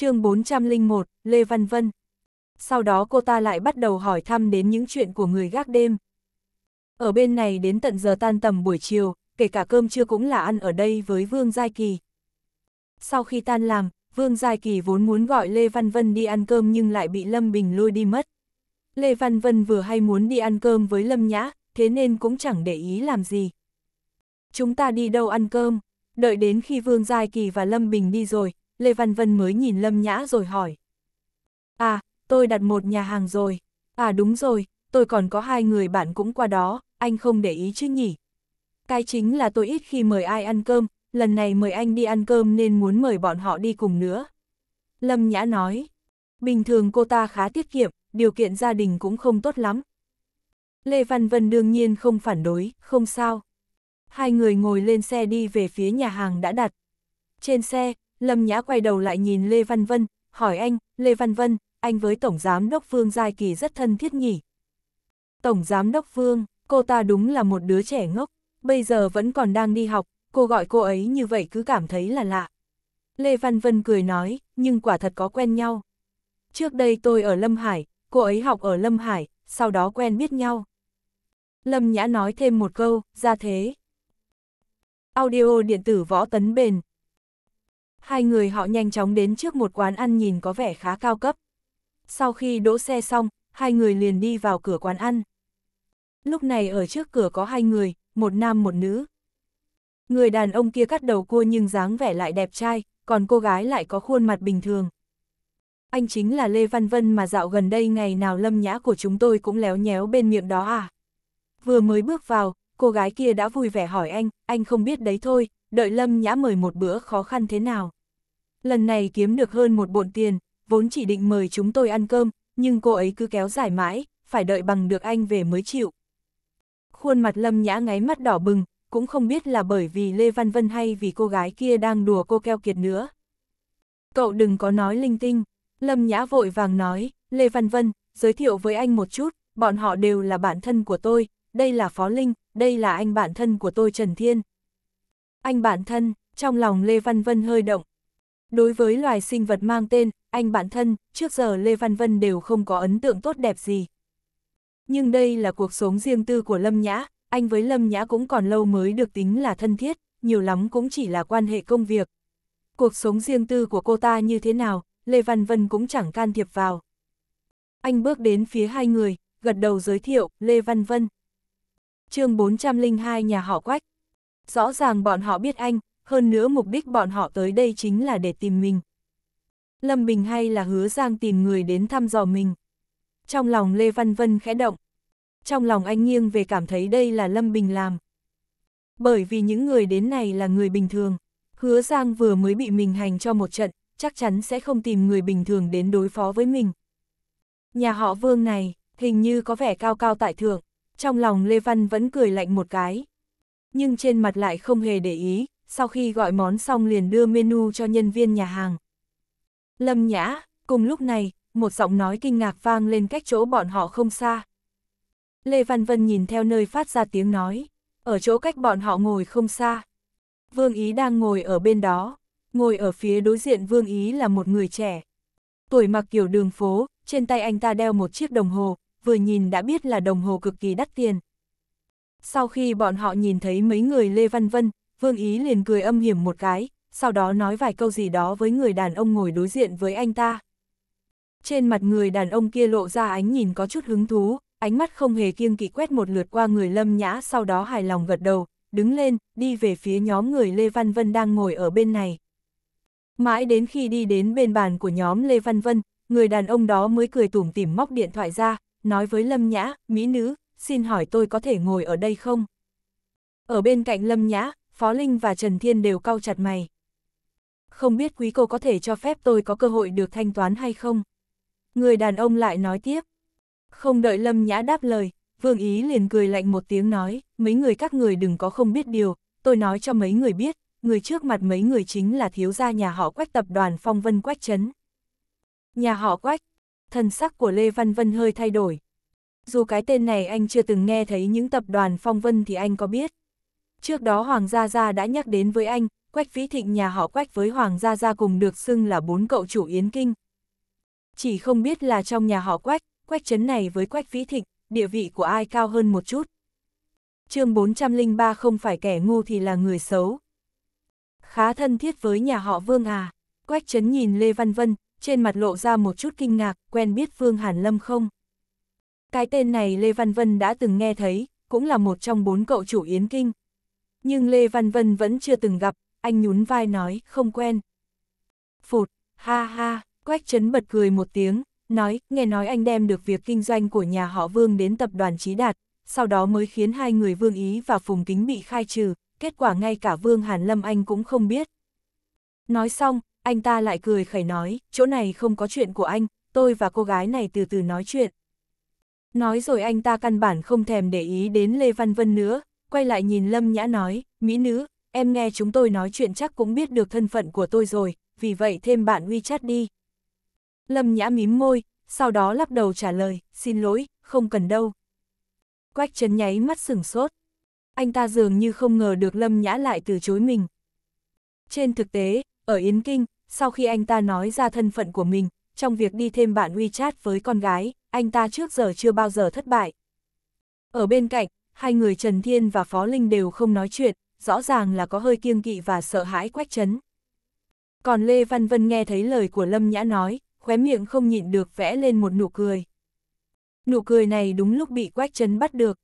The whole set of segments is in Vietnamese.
chương 401, Lê Văn Vân. Sau đó cô ta lại bắt đầu hỏi thăm đến những chuyện của người gác đêm. Ở bên này đến tận giờ tan tầm buổi chiều, kể cả cơm trưa cũng là ăn ở đây với Vương Giai Kỳ. Sau khi tan làm, Vương Giai Kỳ vốn muốn gọi Lê Văn Vân đi ăn cơm nhưng lại bị Lâm Bình lôi đi mất. Lê Văn Vân vừa hay muốn đi ăn cơm với Lâm Nhã, thế nên cũng chẳng để ý làm gì. Chúng ta đi đâu ăn cơm, đợi đến khi Vương Giai Kỳ và Lâm Bình đi rồi, Lê Văn Vân mới nhìn Lâm Nhã rồi hỏi. À, tôi đặt một nhà hàng rồi. À đúng rồi, tôi còn có hai người bạn cũng qua đó, anh không để ý chứ nhỉ? Cái chính là tôi ít khi mời ai ăn cơm, lần này mời anh đi ăn cơm nên muốn mời bọn họ đi cùng nữa. Lâm Nhã nói, bình thường cô ta khá tiết kiệm, điều kiện gia đình cũng không tốt lắm. Lê Văn Vân đương nhiên không phản đối, không sao. Hai người ngồi lên xe đi về phía nhà hàng đã đặt. Trên xe, Lâm Nhã quay đầu lại nhìn Lê Văn Vân, hỏi anh, Lê Văn Vân, anh với Tổng Giám Đốc Phương Giai Kỳ rất thân thiết nhỉ? Tổng Giám Đốc Phương, cô ta đúng là một đứa trẻ ngốc, bây giờ vẫn còn đang đi học, cô gọi cô ấy như vậy cứ cảm thấy là lạ. Lê Văn Vân cười nói, nhưng quả thật có quen nhau. Trước đây tôi ở Lâm Hải, cô ấy học ở Lâm Hải, sau đó quen biết nhau. Lâm Nhã nói thêm một câu, ra thế. Audio điện tử võ tấn bền, Hai người họ nhanh chóng đến trước một quán ăn nhìn có vẻ khá cao cấp. Sau khi đỗ xe xong, hai người liền đi vào cửa quán ăn. Lúc này ở trước cửa có hai người, một nam một nữ. Người đàn ông kia cắt đầu cua nhưng dáng vẻ lại đẹp trai, còn cô gái lại có khuôn mặt bình thường. Anh chính là Lê Văn Vân mà dạo gần đây ngày nào lâm nhã của chúng tôi cũng léo nhéo bên miệng đó à. Vừa mới bước vào, cô gái kia đã vui vẻ hỏi anh, anh không biết đấy thôi, đợi Lâm Nhã mời một bữa khó khăn thế nào. Lần này kiếm được hơn một bộn tiền, vốn chỉ định mời chúng tôi ăn cơm, nhưng cô ấy cứ kéo dài mãi, phải đợi bằng được anh về mới chịu. Khuôn mặt Lâm Nhã ngáy mắt đỏ bừng, cũng không biết là bởi vì Lê Văn Vân hay vì cô gái kia đang đùa cô keo kiệt nữa. Cậu đừng có nói linh tinh, Lâm Nhã vội vàng nói, Lê Văn Vân, giới thiệu với anh một chút, bọn họ đều là bạn thân của tôi, đây là Phó Linh, đây là anh bạn thân của tôi Trần Thiên. Anh bản thân, trong lòng Lê Văn Vân hơi động. Đối với loài sinh vật mang tên, anh bản thân, trước giờ Lê Văn Vân đều không có ấn tượng tốt đẹp gì. Nhưng đây là cuộc sống riêng tư của Lâm Nhã, anh với Lâm Nhã cũng còn lâu mới được tính là thân thiết, nhiều lắm cũng chỉ là quan hệ công việc. Cuộc sống riêng tư của cô ta như thế nào, Lê Văn Vân cũng chẳng can thiệp vào. Anh bước đến phía hai người, gật đầu giới thiệu, Lê Văn Vân. chương 402 nhà họ Quách, rõ ràng bọn họ biết anh, hơn nữa mục đích bọn họ tới đây chính là để tìm mình. Lâm Bình hay là hứa Giang tìm người đến thăm dò mình. Trong lòng Lê Văn Vân khẽ động. Trong lòng anh nghiêng về cảm thấy đây là Lâm Bình làm. Bởi vì những người đến này là người bình thường. Hứa Giang vừa mới bị mình hành cho một trận, chắc chắn sẽ không tìm người bình thường đến đối phó với mình. Nhà họ Vương này, hình như có vẻ cao cao tại thượng. Trong lòng Lê Văn vẫn cười lạnh một cái nhưng trên mặt lại không hề để ý, sau khi gọi món xong liền đưa menu cho nhân viên nhà hàng. Lâm Nhã, cùng lúc này, một giọng nói kinh ngạc vang lên cách chỗ bọn họ không xa. Lê Văn Vân nhìn theo nơi phát ra tiếng nói, ở chỗ cách bọn họ ngồi không xa. Vương Ý đang ngồi ở bên đó, ngồi ở phía đối diện Vương Ý là một người trẻ. Tuổi mặc kiểu đường phố, trên tay anh ta đeo một chiếc đồng hồ, vừa nhìn đã biết là đồng hồ cực kỳ đắt tiền. Sau khi bọn họ nhìn thấy mấy người Lê Văn Vân, Vương Ý liền cười âm hiểm một cái, sau đó nói vài câu gì đó với người đàn ông ngồi đối diện với anh ta. Trên mặt người đàn ông kia lộ ra ánh nhìn có chút hứng thú, ánh mắt không hề kiêng kỵ quét một lượt qua người Lâm Nhã sau đó hài lòng gật đầu, đứng lên, đi về phía nhóm người Lê Văn Vân đang ngồi ở bên này. Mãi đến khi đi đến bên bàn của nhóm Lê Văn Vân, người đàn ông đó mới cười tủm tỉm móc điện thoại ra, nói với Lâm Nhã, mỹ nữ, xin hỏi tôi có thể ngồi ở đây không? Ở bên cạnh Lâm Nhã, Phó Linh và Trần Thiên đều cau chặt mày. Không biết quý cô có thể cho phép tôi có cơ hội được thanh toán hay không? Người đàn ông lại nói tiếp. Không đợi Lâm Nhã đáp lời, Vương Ý liền cười lạnh một tiếng nói, mấy người các người đừng có không biết điều, tôi nói cho mấy người biết, người trước mặt mấy người chính là thiếu gia nhà họ quách tập đoàn phong vân quách trấn. Nhà họ quách, thân sắc của Lê Văn Vân hơi thay đổi, dù cái tên này anh chưa từng nghe thấy những tập đoàn phong vân thì anh có biết. Trước đó Hoàng Gia Gia đã nhắc đến với anh, Quách Vĩ Thịnh nhà họ Quách với Hoàng Gia Gia cùng được xưng là bốn cậu chủ Yến Kinh. Chỉ không biết là trong nhà họ Quách, Quách Trấn này với Quách Vĩ Thịnh, địa vị của ai cao hơn một chút. chương 403 không phải kẻ ngu thì là người xấu. Khá thân thiết với nhà họ Vương à, Quách Trấn nhìn Lê Văn Vân, trên mặt lộ ra một chút kinh ngạc, quen biết Vương Hàn Lâm không? Cái tên này Lê Văn Vân đã từng nghe thấy, cũng là một trong bốn cậu chủ Yến Kinh. Nhưng Lê Văn Vân vẫn chưa từng gặp, anh nhún vai nói, không quen. Phụt, ha ha, Quách Trấn bật cười một tiếng, nói, nghe nói anh đem được việc kinh doanh của nhà họ Vương đến tập đoàn Trí Đạt, sau đó mới khiến hai người Vương Ý và Phùng Kính bị khai trừ, kết quả ngay cả Vương Hàn Lâm anh cũng không biết. Nói xong, anh ta lại cười khẩy nói, chỗ này không có chuyện của anh, tôi và cô gái này từ từ nói chuyện. Nói rồi anh ta căn bản không thèm để ý đến Lê Văn Vân nữa, quay lại nhìn Lâm Nhã nói, Mỹ nữ, em nghe chúng tôi nói chuyện chắc cũng biết được thân phận của tôi rồi, vì vậy thêm bạn WeChat đi. Lâm Nhã mím môi, sau đó lắc đầu trả lời, xin lỗi, không cần đâu. Quách Trấn nháy mắt sửng sốt. Anh ta dường như không ngờ được Lâm Nhã lại từ chối mình. Trên thực tế, ở Yến Kinh, sau khi anh ta nói ra thân phận của mình, trong việc đi thêm bạn WeChat với con gái, anh ta trước giờ chưa bao giờ thất bại. Ở bên cạnh, hai người Trần Thiên và Phó Linh đều không nói chuyện, rõ ràng là có hơi kiêng kỵ và sợ hãi quách chấn. Còn Lê Văn Vân nghe thấy lời của Lâm Nhã nói, khóe miệng không nhịn được vẽ lên một nụ cười. Nụ cười này đúng lúc bị quách chấn bắt được.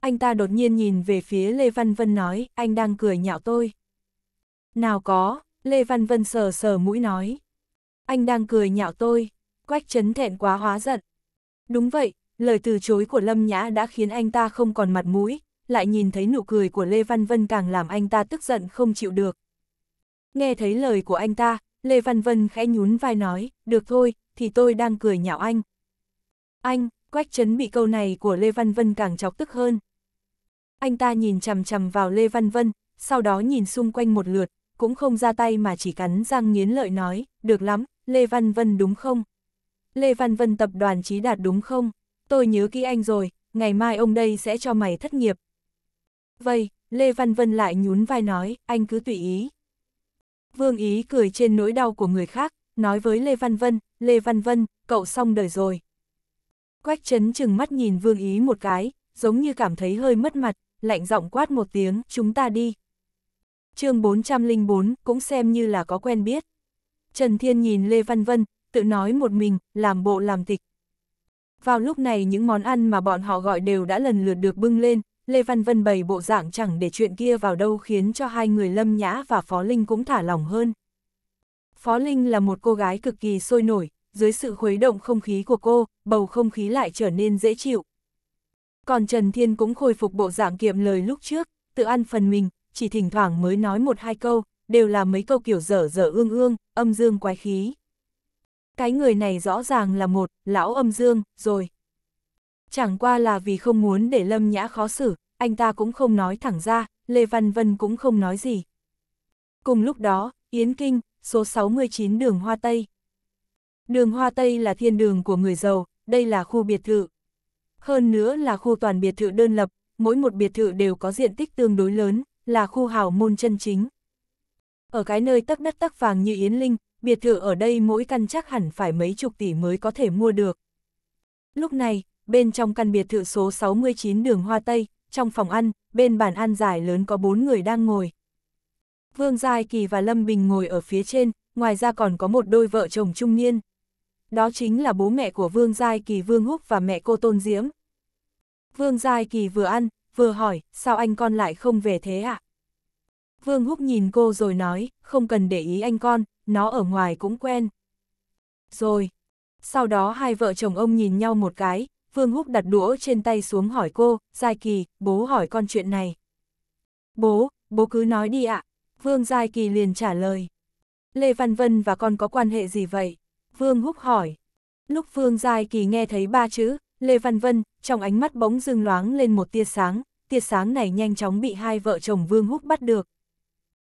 Anh ta đột nhiên nhìn về phía Lê Văn Vân nói, anh đang cười nhạo tôi. Nào có, Lê Văn Vân sờ sờ mũi nói. Anh đang cười nhạo tôi, quách chấn thẹn quá hóa giận. Đúng vậy, lời từ chối của Lâm Nhã đã khiến anh ta không còn mặt mũi, lại nhìn thấy nụ cười của Lê Văn Vân càng làm anh ta tức giận không chịu được. Nghe thấy lời của anh ta, Lê Văn Vân khẽ nhún vai nói, được thôi, thì tôi đang cười nhạo anh. Anh, Quách Trấn bị câu này của Lê Văn Vân càng chọc tức hơn. Anh ta nhìn chằm chằm vào Lê Văn Vân, sau đó nhìn xung quanh một lượt, cũng không ra tay mà chỉ cắn răng nghiến lợi nói, được lắm, Lê Văn Vân đúng không? Lê Văn Vân tập đoàn trí đạt đúng không? Tôi nhớ kỹ anh rồi, ngày mai ông đây sẽ cho mày thất nghiệp. Vậy, Lê Văn Vân lại nhún vai nói, anh cứ tùy ý. Vương Ý cười trên nỗi đau của người khác, nói với Lê Văn Vân, Lê Văn Vân, cậu xong đời rồi. Quách chấn chừng mắt nhìn Vương Ý một cái, giống như cảm thấy hơi mất mặt, lạnh giọng quát một tiếng, chúng ta đi. chương 404 cũng xem như là có quen biết. Trần Thiên nhìn Lê Văn Vân, tự nói một mình, làm bộ làm tịch. Vào lúc này những món ăn mà bọn họ gọi đều đã lần lượt được bưng lên, Lê Văn Vân bày bộ dạng chẳng để chuyện kia vào đâu khiến cho hai người Lâm Nhã và Phó Linh cũng thả lỏng hơn. Phó Linh là một cô gái cực kỳ sôi nổi, dưới sự khuấy động không khí của cô, bầu không khí lại trở nên dễ chịu. Còn Trần Thiên cũng khôi phục bộ dạng kiệm lời lúc trước, tự ăn phần mình, chỉ thỉnh thoảng mới nói một hai câu, đều là mấy câu kiểu dở dở ương ương, âm dương quái khí cái người này rõ ràng là một, lão âm dương, rồi. Chẳng qua là vì không muốn để Lâm Nhã khó xử, anh ta cũng không nói thẳng ra, Lê Văn Vân cũng không nói gì. Cùng lúc đó, Yến Kinh, số 69 đường Hoa Tây. Đường Hoa Tây là thiên đường của người giàu, đây là khu biệt thự. Hơn nữa là khu toàn biệt thự đơn lập, mỗi một biệt thự đều có diện tích tương đối lớn, là khu hào môn chân chính. Ở cái nơi tắc đất tắc vàng như Yến Linh, biệt thự ở đây mỗi căn chắc hẳn phải mấy chục tỷ mới có thể mua được. Lúc này, bên trong căn biệt thự số 69 đường Hoa Tây, trong phòng ăn, bên bàn ăn dài lớn có bốn người đang ngồi. Vương Giai Kỳ và Lâm Bình ngồi ở phía trên, ngoài ra còn có một đôi vợ chồng trung niên. Đó chính là bố mẹ của Vương Giai Kỳ Vương Húc và mẹ cô Tôn Diễm. Vương Giai Kỳ vừa ăn, vừa hỏi, sao anh con lại không về thế ạ? À? Vương Húc nhìn cô rồi nói, không cần để ý anh con, nó ở ngoài cũng quen. Rồi, sau đó hai vợ chồng ông nhìn nhau một cái, Vương Húc đặt đũa trên tay xuống hỏi cô, Giai Kỳ, bố hỏi con chuyện này. Bố, bố cứ nói đi ạ, Vương Giai Kỳ liền trả lời. Lê Văn Vân và con có quan hệ gì vậy? Vương Húc hỏi. Lúc Vương Giai Kỳ nghe thấy ba chữ, Lê Văn Vân, trong ánh mắt bóng dưng loáng lên một tia sáng, tia sáng này nhanh chóng bị hai vợ chồng Vương Húc bắt được.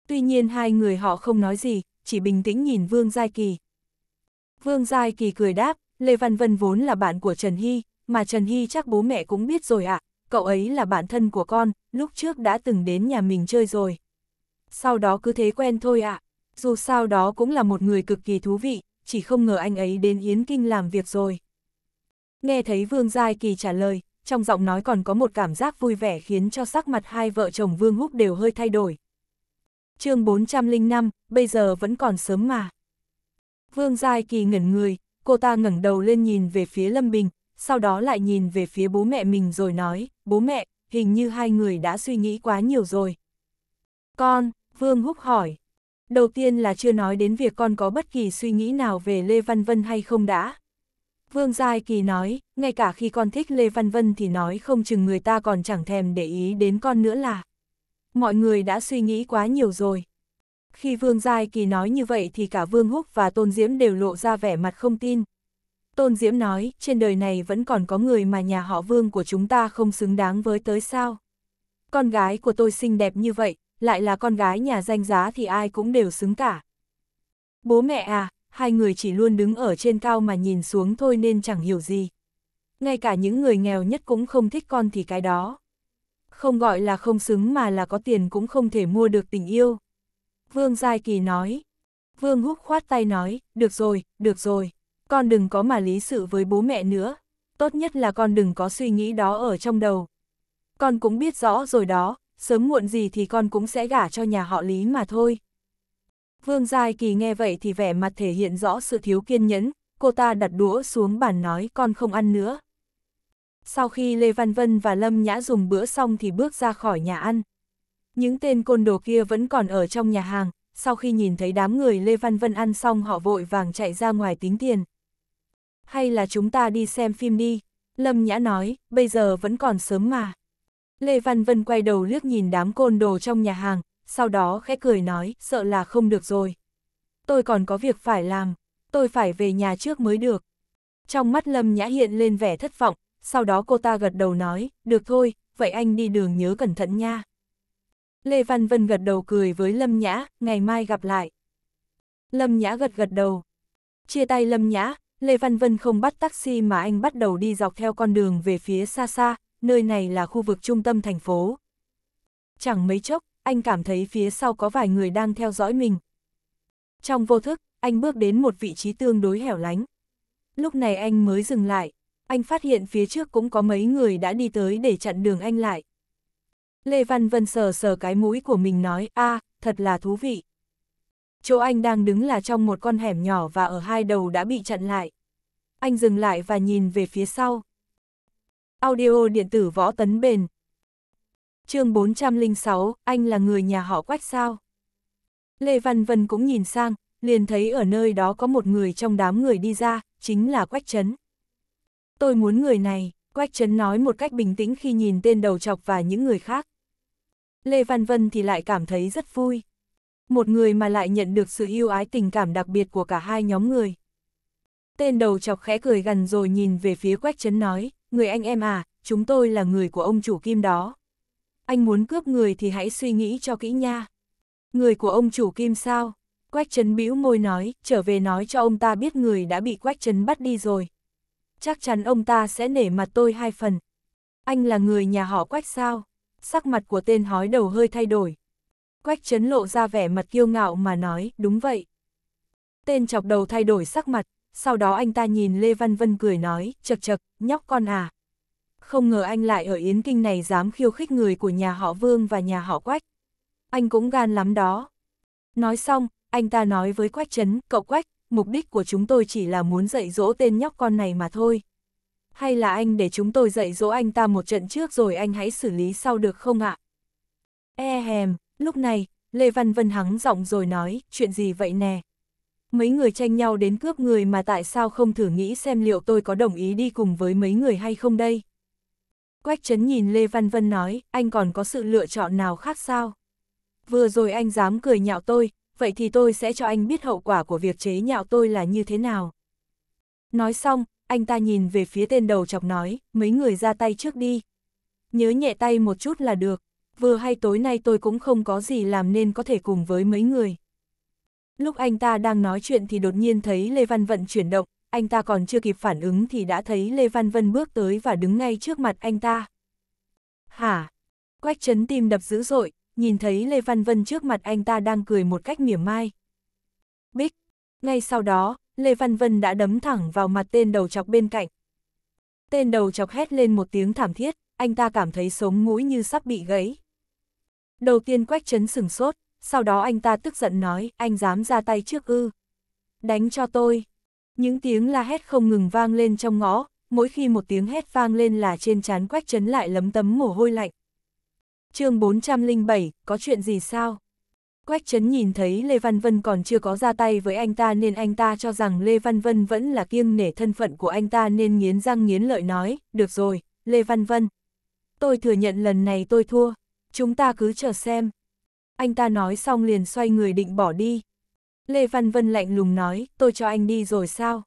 Tuy nhiên hai người họ không nói gì, chỉ bình tĩnh nhìn Vương Giai Kỳ. Vương Giai Kỳ cười đáp, Lê Văn Vân vốn là bạn của Trần Hy, mà Trần Hy chắc bố mẹ cũng biết rồi ạ, à, cậu ấy là bạn thân của con, lúc trước đã từng đến nhà mình chơi rồi. Sau đó cứ thế quen thôi ạ, à. dù sao đó cũng là một người cực kỳ thú vị, chỉ không ngờ anh ấy đến Yến Kinh làm việc rồi. Nghe thấy Vương Giai Kỳ trả lời, trong giọng nói còn có một cảm giác vui vẻ khiến cho sắc mặt hai vợ chồng Vương Húc đều hơi thay đổi chương 405, bây giờ vẫn còn sớm mà. Vương Giai Kỳ ngẩn người, cô ta ngẩng đầu lên nhìn về phía Lâm Bình, sau đó lại nhìn về phía bố mẹ mình rồi nói, bố mẹ, hình như hai người đã suy nghĩ quá nhiều rồi. Con, Vương Húc hỏi. Đầu tiên là chưa nói đến việc con có bất kỳ suy nghĩ nào về Lê Văn Vân hay không đã. Vương Giai Kỳ nói, ngay cả khi con thích Lê Văn Vân thì nói không chừng người ta còn chẳng thèm để ý đến con nữa là mọi người đã suy nghĩ quá nhiều rồi. Khi Vương Giai Kỳ nói như vậy thì cả Vương Húc và Tôn Diễm đều lộ ra vẻ mặt không tin. Tôn Diễm nói, trên đời này vẫn còn có người mà nhà họ Vương của chúng ta không xứng đáng với tới sao. Con gái của tôi xinh đẹp như vậy, lại là con gái nhà danh giá thì ai cũng đều xứng cả. Bố mẹ à, hai người chỉ luôn đứng ở trên cao mà nhìn xuống thôi nên chẳng hiểu gì. Ngay cả những người nghèo nhất cũng không thích con thì cái đó không gọi là không xứng mà là có tiền cũng không thể mua được tình yêu. Vương Giai Kỳ nói. Vương Húc khoát tay nói, được rồi, được rồi, con đừng có mà lý sự với bố mẹ nữa, tốt nhất là con đừng có suy nghĩ đó ở trong đầu. Con cũng biết rõ rồi đó, sớm muộn gì thì con cũng sẽ gả cho nhà họ Lý mà thôi. Vương Giai Kỳ nghe vậy thì vẻ mặt thể hiện rõ sự thiếu kiên nhẫn, cô ta đặt đũa xuống bàn nói con không ăn nữa. Sau khi Lê Văn Vân và Lâm Nhã dùng bữa xong thì bước ra khỏi nhà ăn. Những tên côn đồ kia vẫn còn ở trong nhà hàng, sau khi nhìn thấy đám người Lê Văn Vân ăn xong họ vội vàng chạy ra ngoài tính tiền. Hay là chúng ta đi xem phim đi, Lâm Nhã nói, bây giờ vẫn còn sớm mà. Lê Văn Vân quay đầu liếc nhìn đám côn đồ trong nhà hàng, sau đó khẽ cười nói, sợ là không được rồi. Tôi còn có việc phải làm, tôi phải về nhà trước mới được. Trong mắt Lâm Nhã hiện lên vẻ thất vọng, sau đó cô ta gật đầu nói, được thôi, vậy anh đi đường nhớ cẩn thận nha. Lê Văn Vân gật đầu cười với Lâm Nhã, ngày mai gặp lại. Lâm Nhã gật gật đầu. Chia tay Lâm Nhã, Lê Văn Vân không bắt taxi mà anh bắt đầu đi dọc theo con đường về phía xa xa, nơi này là khu vực trung tâm thành phố. Chẳng mấy chốc, anh cảm thấy phía sau có vài người đang theo dõi mình. Trong vô thức, anh bước đến một vị trí tương đối hẻo lánh. Lúc này anh mới dừng lại, anh phát hiện phía trước cũng có mấy người đã đi tới để chặn đường anh lại. Lê Văn Vân sờ sờ cái mũi của mình nói, a à, thật là thú vị. Chỗ anh đang đứng là trong một con hẻm nhỏ và ở hai đầu đã bị chặn lại. Anh dừng lại và nhìn về phía sau. Audio điện tử võ tấn bền. chương 406, anh là người nhà họ quách sao? Lê Văn Vân cũng nhìn sang, liền thấy ở nơi đó có một người trong đám người đi ra, chính là Quách Trấn tôi muốn người này, Quách Trấn nói một cách bình tĩnh khi nhìn tên đầu chọc và những người khác. Lê Văn Vân thì lại cảm thấy rất vui. Một người mà lại nhận được sự yêu ái tình cảm đặc biệt của cả hai nhóm người. Tên đầu chọc khẽ cười gần rồi nhìn về phía Quách Trấn nói, người anh em à, chúng tôi là người của ông chủ kim đó. Anh muốn cướp người thì hãy suy nghĩ cho kỹ nha. Người của ông chủ kim sao? Quách Trấn bĩu môi nói, trở về nói cho ông ta biết người đã bị Quách Trấn bắt đi rồi chắc chắn ông ta sẽ nể mặt tôi hai phần. Anh là người nhà họ quách sao? Sắc mặt của tên hói đầu hơi thay đổi. Quách chấn lộ ra vẻ mặt kiêu ngạo mà nói, đúng vậy. Tên chọc đầu thay đổi sắc mặt, sau đó anh ta nhìn Lê Văn Vân cười nói, chật chật, nhóc con à. Không ngờ anh lại ở Yến Kinh này dám khiêu khích người của nhà họ Vương và nhà họ Quách. Anh cũng gan lắm đó. Nói xong, anh ta nói với Quách Trấn, cậu Quách, mục đích của chúng tôi chỉ là muốn dạy dỗ tên nhóc con này mà thôi. Hay là anh để chúng tôi dạy dỗ anh ta một trận trước rồi anh hãy xử lý sau được không ạ? E hèm, lúc này, Lê Văn Vân hắng giọng rồi nói, chuyện gì vậy nè? Mấy người tranh nhau đến cướp người mà tại sao không thử nghĩ xem liệu tôi có đồng ý đi cùng với mấy người hay không đây? Quách Chấn nhìn Lê Văn Vân nói, anh còn có sự lựa chọn nào khác sao? Vừa rồi anh dám cười nhạo tôi, vậy thì tôi sẽ cho anh biết hậu quả của việc chế nhạo tôi là như thế nào. Nói xong, anh ta nhìn về phía tên đầu chọc nói, mấy người ra tay trước đi. Nhớ nhẹ tay một chút là được, vừa hay tối nay tôi cũng không có gì làm nên có thể cùng với mấy người. Lúc anh ta đang nói chuyện thì đột nhiên thấy Lê Văn Vận chuyển động, anh ta còn chưa kịp phản ứng thì đã thấy Lê Văn Vân bước tới và đứng ngay trước mặt anh ta. Hả? Quách chấn tim đập dữ dội, nhìn thấy Lê Văn Vân trước mặt anh ta đang cười một cách mỉa mai. Bích! Ngay sau đó, Lê Văn Vân đã đấm thẳng vào mặt tên đầu chọc bên cạnh. Tên đầu chọc hét lên một tiếng thảm thiết, anh ta cảm thấy sống mũi như sắp bị gãy. Đầu tiên quách chấn sừng sốt, sau đó anh ta tức giận nói, anh dám ra tay trước ư. Đánh cho tôi. Những tiếng la hét không ngừng vang lên trong ngõ, mỗi khi một tiếng hét vang lên là trên trán quách chấn lại lấm tấm mồ hôi lạnh chương 407, có chuyện gì sao? Quách chấn nhìn thấy Lê Văn Vân còn chưa có ra tay với anh ta nên anh ta cho rằng Lê Văn Vân vẫn là kiêng nể thân phận của anh ta nên nghiến răng nghiến lợi nói, được rồi, Lê Văn Vân. Tôi thừa nhận lần này tôi thua, chúng ta cứ chờ xem. Anh ta nói xong liền xoay người định bỏ đi. Lê Văn Vân lạnh lùng nói, tôi cho anh đi rồi sao?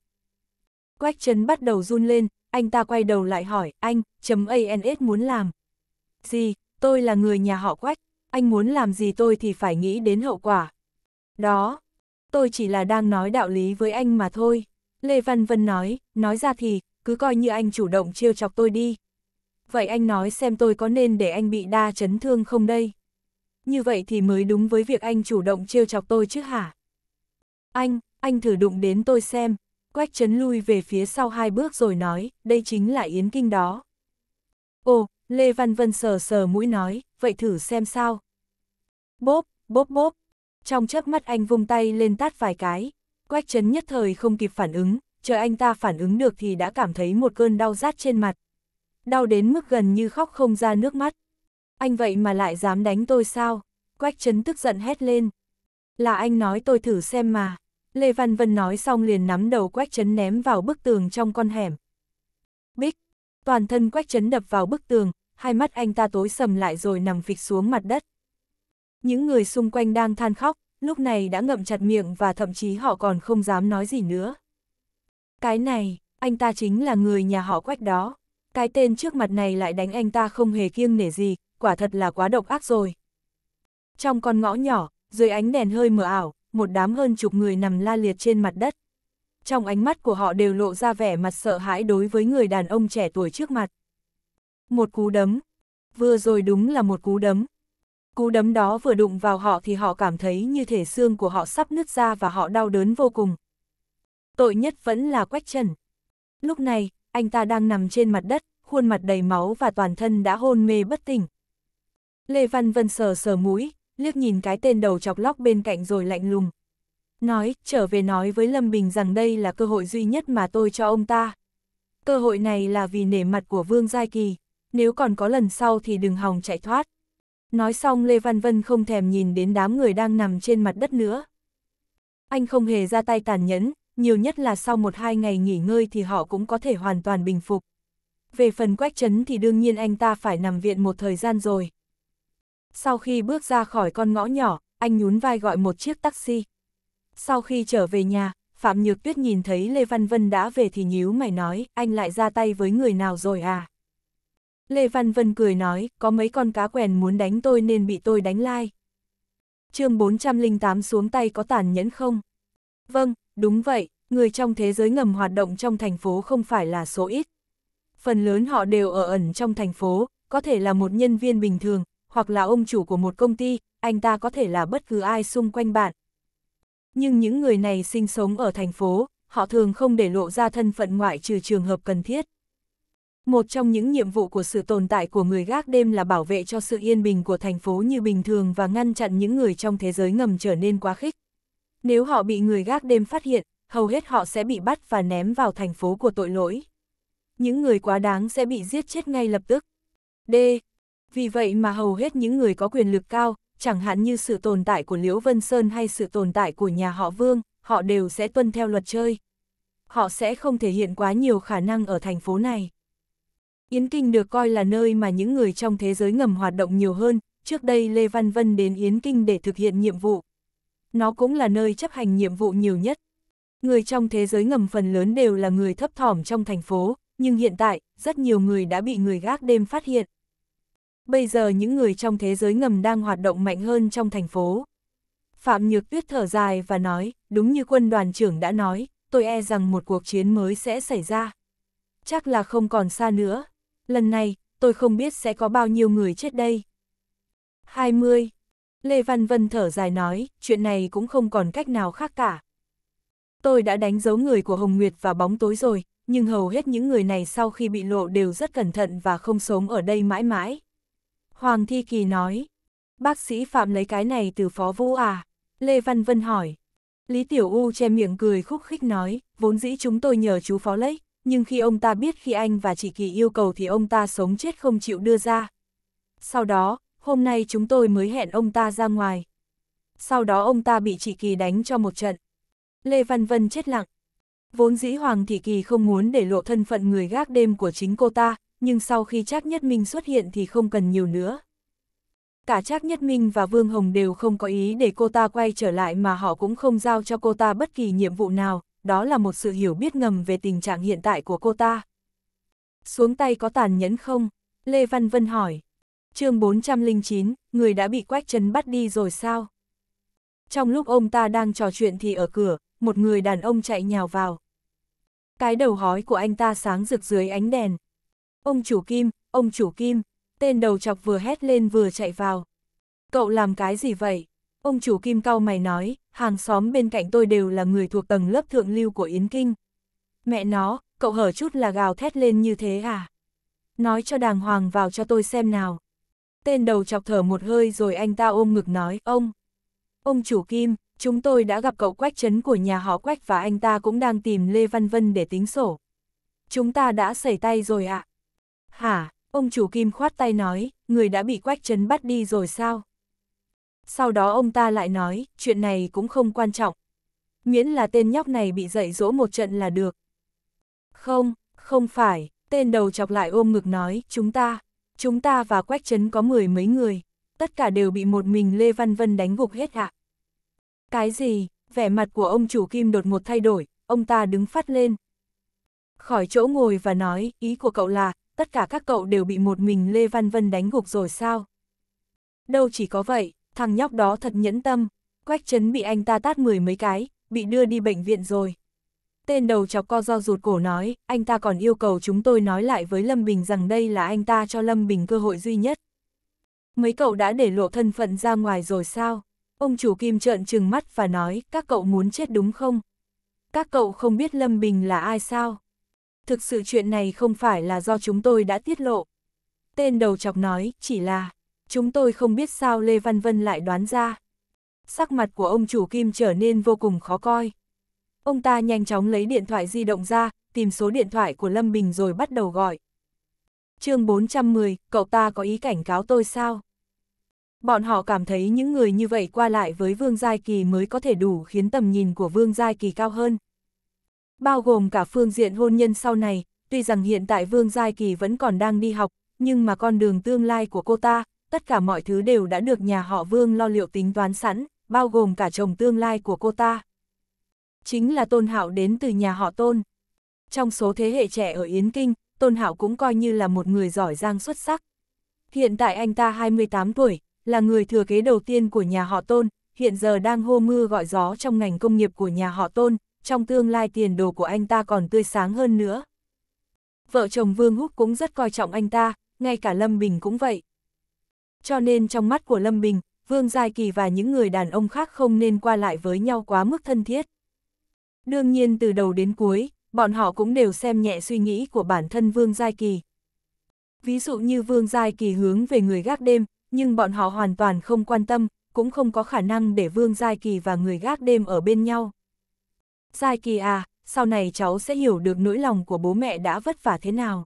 Quách chấn bắt đầu run lên, anh ta quay đầu lại hỏi, anh, chấm ANS muốn làm. Gì, tôi là người nhà họ quách, anh muốn làm gì tôi thì phải nghĩ đến hậu quả. Đó, tôi chỉ là đang nói đạo lý với anh mà thôi. Lê Văn Vân nói, nói ra thì, cứ coi như anh chủ động trêu chọc tôi đi. Vậy anh nói xem tôi có nên để anh bị đa chấn thương không đây? Như vậy thì mới đúng với việc anh chủ động trêu chọc tôi chứ hả? Anh, anh thử đụng đến tôi xem. Quách chấn lui về phía sau hai bước rồi nói, đây chính là Yến Kinh đó. Ồ, Lê Văn Vân sờ sờ mũi nói, vậy thử xem sao. Bốp, bốp bốp. Trong chớp mắt anh vung tay lên tát vài cái. Quách chấn nhất thời không kịp phản ứng, chờ anh ta phản ứng được thì đã cảm thấy một cơn đau rát trên mặt. Đau đến mức gần như khóc không ra nước mắt. Anh vậy mà lại dám đánh tôi sao? Quách chấn tức giận hét lên. Là anh nói tôi thử xem mà. Lê Văn Vân nói xong liền nắm đầu quách chấn ném vào bức tường trong con hẻm. Bích, toàn thân quách chấn đập vào bức tường, hai mắt anh ta tối sầm lại rồi nằm phịch xuống mặt đất. Những người xung quanh đang than khóc, lúc này đã ngậm chặt miệng và thậm chí họ còn không dám nói gì nữa. Cái này, anh ta chính là người nhà họ quách đó. Cái tên trước mặt này lại đánh anh ta không hề kiêng nể gì, quả thật là quá độc ác rồi. Trong con ngõ nhỏ, dưới ánh đèn hơi mờ ảo, một đám hơn chục người nằm la liệt trên mặt đất trong ánh mắt của họ đều lộ ra vẻ mặt sợ hãi đối với người đàn ông trẻ tuổi trước mặt. Một cú đấm. Vừa rồi đúng là một cú đấm. Cú đấm đó vừa đụng vào họ thì họ cảm thấy như thể xương của họ sắp nứt ra và họ đau đớn vô cùng. Tội nhất vẫn là Quách Trần. Lúc này, anh ta đang nằm trên mặt đất, khuôn mặt đầy máu và toàn thân đã hôn mê bất tỉnh. Lê Văn Vân sờ sờ mũi, liếc nhìn cái tên đầu chọc lóc bên cạnh rồi lạnh lùng, Nói, trở về nói với Lâm Bình rằng đây là cơ hội duy nhất mà tôi cho ông ta. Cơ hội này là vì nể mặt của Vương Giai Kỳ, nếu còn có lần sau thì đừng hòng chạy thoát. Nói xong Lê Văn Vân không thèm nhìn đến đám người đang nằm trên mặt đất nữa. Anh không hề ra tay tàn nhẫn, nhiều nhất là sau một hai ngày nghỉ ngơi thì họ cũng có thể hoàn toàn bình phục. Về phần quách chấn thì đương nhiên anh ta phải nằm viện một thời gian rồi. Sau khi bước ra khỏi con ngõ nhỏ, anh nhún vai gọi một chiếc taxi. Sau khi trở về nhà, Phạm Nhược Tuyết nhìn thấy Lê Văn Vân đã về thì nhíu mày nói, anh lại ra tay với người nào rồi à? Lê Văn Vân cười nói, có mấy con cá quèn muốn đánh tôi nên bị tôi đánh lai. chương 408 xuống tay có tàn nhẫn không? Vâng, đúng vậy, người trong thế giới ngầm hoạt động trong thành phố không phải là số ít. Phần lớn họ đều ở ẩn trong thành phố, có thể là một nhân viên bình thường, hoặc là ông chủ của một công ty, anh ta có thể là bất cứ ai xung quanh bạn, nhưng những người này sinh sống ở thành phố, họ thường không để lộ ra thân phận ngoại trừ trường hợp cần thiết. Một trong những nhiệm vụ của sự tồn tại của người gác đêm là bảo vệ cho sự yên bình của thành phố như bình thường và ngăn chặn những người trong thế giới ngầm trở nên quá khích. Nếu họ bị người gác đêm phát hiện, hầu hết họ sẽ bị bắt và ném vào thành phố của tội lỗi. Những người quá đáng sẽ bị giết chết ngay lập tức. D. Vì vậy mà hầu hết những người có quyền lực cao, chẳng hạn như sự tồn tại của Liễu Vân Sơn hay sự tồn tại của nhà họ Vương, họ đều sẽ tuân theo luật chơi. Họ sẽ không thể hiện quá nhiều khả năng ở thành phố này. Yến Kinh được coi là nơi mà những người trong thế giới ngầm hoạt động nhiều hơn, trước đây Lê Văn Vân đến Yến Kinh để thực hiện nhiệm vụ. Nó cũng là nơi chấp hành nhiệm vụ nhiều nhất. Người trong thế giới ngầm phần lớn đều là người thấp thỏm trong thành phố, nhưng hiện tại, rất nhiều người đã bị người gác đêm phát hiện bây giờ những người trong thế giới ngầm đang hoạt động mạnh hơn trong thành phố. Phạm Nhược Tuyết thở dài và nói, đúng như quân đoàn trưởng đã nói, tôi e rằng một cuộc chiến mới sẽ xảy ra. Chắc là không còn xa nữa. Lần này, tôi không biết sẽ có bao nhiêu người chết đây. 20. Lê Văn Vân thở dài nói, chuyện này cũng không còn cách nào khác cả. Tôi đã đánh dấu người của Hồng Nguyệt và bóng tối rồi, nhưng hầu hết những người này sau khi bị lộ đều rất cẩn thận và không sống ở đây mãi mãi. Hoàng Thi Kỳ nói, bác sĩ Phạm lấy cái này từ Phó Vũ à? Lê Văn Vân hỏi. Lý Tiểu U che miệng cười khúc khích nói, vốn dĩ chúng tôi nhờ chú Phó lấy, nhưng khi ông ta biết khi anh và chị Kỳ yêu cầu thì ông ta sống chết không chịu đưa ra. Sau đó, hôm nay chúng tôi mới hẹn ông ta ra ngoài. Sau đó ông ta bị chị Kỳ đánh cho một trận. Lê Văn Vân chết lặng. Vốn dĩ Hoàng Thị Kỳ không muốn để lộ thân phận người gác đêm của chính cô ta, nhưng sau khi Trác Nhất Minh xuất hiện thì không cần nhiều nữa. Cả Trác Nhất Minh và Vương Hồng đều không có ý để cô ta quay trở lại mà họ cũng không giao cho cô ta bất kỳ nhiệm vụ nào, đó là một sự hiểu biết ngầm về tình trạng hiện tại của cô ta. Xuống tay có tàn nhẫn không? Lê Văn Vân hỏi. chương 409, người đã bị Quách Trấn bắt đi rồi sao? Trong lúc ông ta đang trò chuyện thì ở cửa, một người đàn ông chạy nhào vào. Cái đầu hói của anh ta sáng rực dưới ánh đèn, Ông chủ Kim, ông chủ Kim, tên đầu chọc vừa hét lên vừa chạy vào. Cậu làm cái gì vậy? Ông chủ Kim cau mày nói, hàng xóm bên cạnh tôi đều là người thuộc tầng lớp thượng lưu của Yến Kinh. Mẹ nó, cậu hở chút là gào thét lên như thế à? Nói cho đàng hoàng vào cho tôi xem nào. Tên đầu chọc thở một hơi rồi anh ta ôm ngực nói, ông. Ông chủ Kim, chúng tôi đã gặp cậu Quách Trấn của nhà họ Quách và anh ta cũng đang tìm Lê Văn Vân để tính sổ. Chúng ta đã xảy tay rồi ạ. À? Hả, ông chủ Kim khoát tay nói, người đã bị Quách chấn bắt đi rồi sao? Sau đó ông ta lại nói, chuyện này cũng không quan trọng. Miễn là tên nhóc này bị dạy dỗ một trận là được. Không, không phải, tên đầu chọc lại ôm ngực nói, chúng ta, chúng ta và Quách chấn có mười mấy người, tất cả đều bị một mình Lê Văn Vân đánh gục hết ạ. Cái gì, vẻ mặt của ông chủ Kim đột ngột thay đổi, ông ta đứng phát lên. Khỏi chỗ ngồi và nói, ý của cậu là, tất cả các cậu đều bị một mình Lê Văn Vân đánh gục rồi sao? Đâu chỉ có vậy, thằng nhóc đó thật nhẫn tâm, Quách chấn bị anh ta tát mười mấy cái, bị đưa đi bệnh viện rồi. Tên đầu chọc co do rụt cổ nói, anh ta còn yêu cầu chúng tôi nói lại với Lâm Bình rằng đây là anh ta cho Lâm Bình cơ hội duy nhất. Mấy cậu đã để lộ thân phận ra ngoài rồi sao? Ông chủ Kim trợn trừng mắt và nói, các cậu muốn chết đúng không? Các cậu không biết Lâm Bình là ai sao? thực sự chuyện này không phải là do chúng tôi đã tiết lộ. Tên đầu chọc nói, chỉ là, chúng tôi không biết sao Lê Văn Vân lại đoán ra. Sắc mặt của ông chủ Kim trở nên vô cùng khó coi. Ông ta nhanh chóng lấy điện thoại di động ra, tìm số điện thoại của Lâm Bình rồi bắt đầu gọi. chương 410, cậu ta có ý cảnh cáo tôi sao? Bọn họ cảm thấy những người như vậy qua lại với Vương Giai Kỳ mới có thể đủ khiến tầm nhìn của Vương Giai Kỳ cao hơn. Bao gồm cả phương diện hôn nhân sau này, tuy rằng hiện tại Vương Giai Kỳ vẫn còn đang đi học, nhưng mà con đường tương lai của cô ta, tất cả mọi thứ đều đã được nhà họ Vương lo liệu tính toán sẵn, bao gồm cả chồng tương lai của cô ta. Chính là Tôn Hạo đến từ nhà họ Tôn. Trong số thế hệ trẻ ở Yến Kinh, Tôn Hạo cũng coi như là một người giỏi giang xuất sắc. Hiện tại anh ta 28 tuổi, là người thừa kế đầu tiên của nhà họ Tôn, hiện giờ đang hô mưa gọi gió trong ngành công nghiệp của nhà họ Tôn, trong tương lai tiền đồ của anh ta còn tươi sáng hơn nữa. Vợ chồng Vương Húc cũng rất coi trọng anh ta, ngay cả Lâm Bình cũng vậy. Cho nên trong mắt của Lâm Bình, Vương Giai Kỳ và những người đàn ông khác không nên qua lại với nhau quá mức thân thiết. Đương nhiên từ đầu đến cuối, bọn họ cũng đều xem nhẹ suy nghĩ của bản thân Vương Giai Kỳ. Ví dụ như Vương Giai Kỳ hướng về người gác đêm, nhưng bọn họ hoàn toàn không quan tâm, cũng không có khả năng để Vương Giai Kỳ và người gác đêm ở bên nhau. Sai Kỳ à, sau này cháu sẽ hiểu được nỗi lòng của bố mẹ đã vất vả thế nào.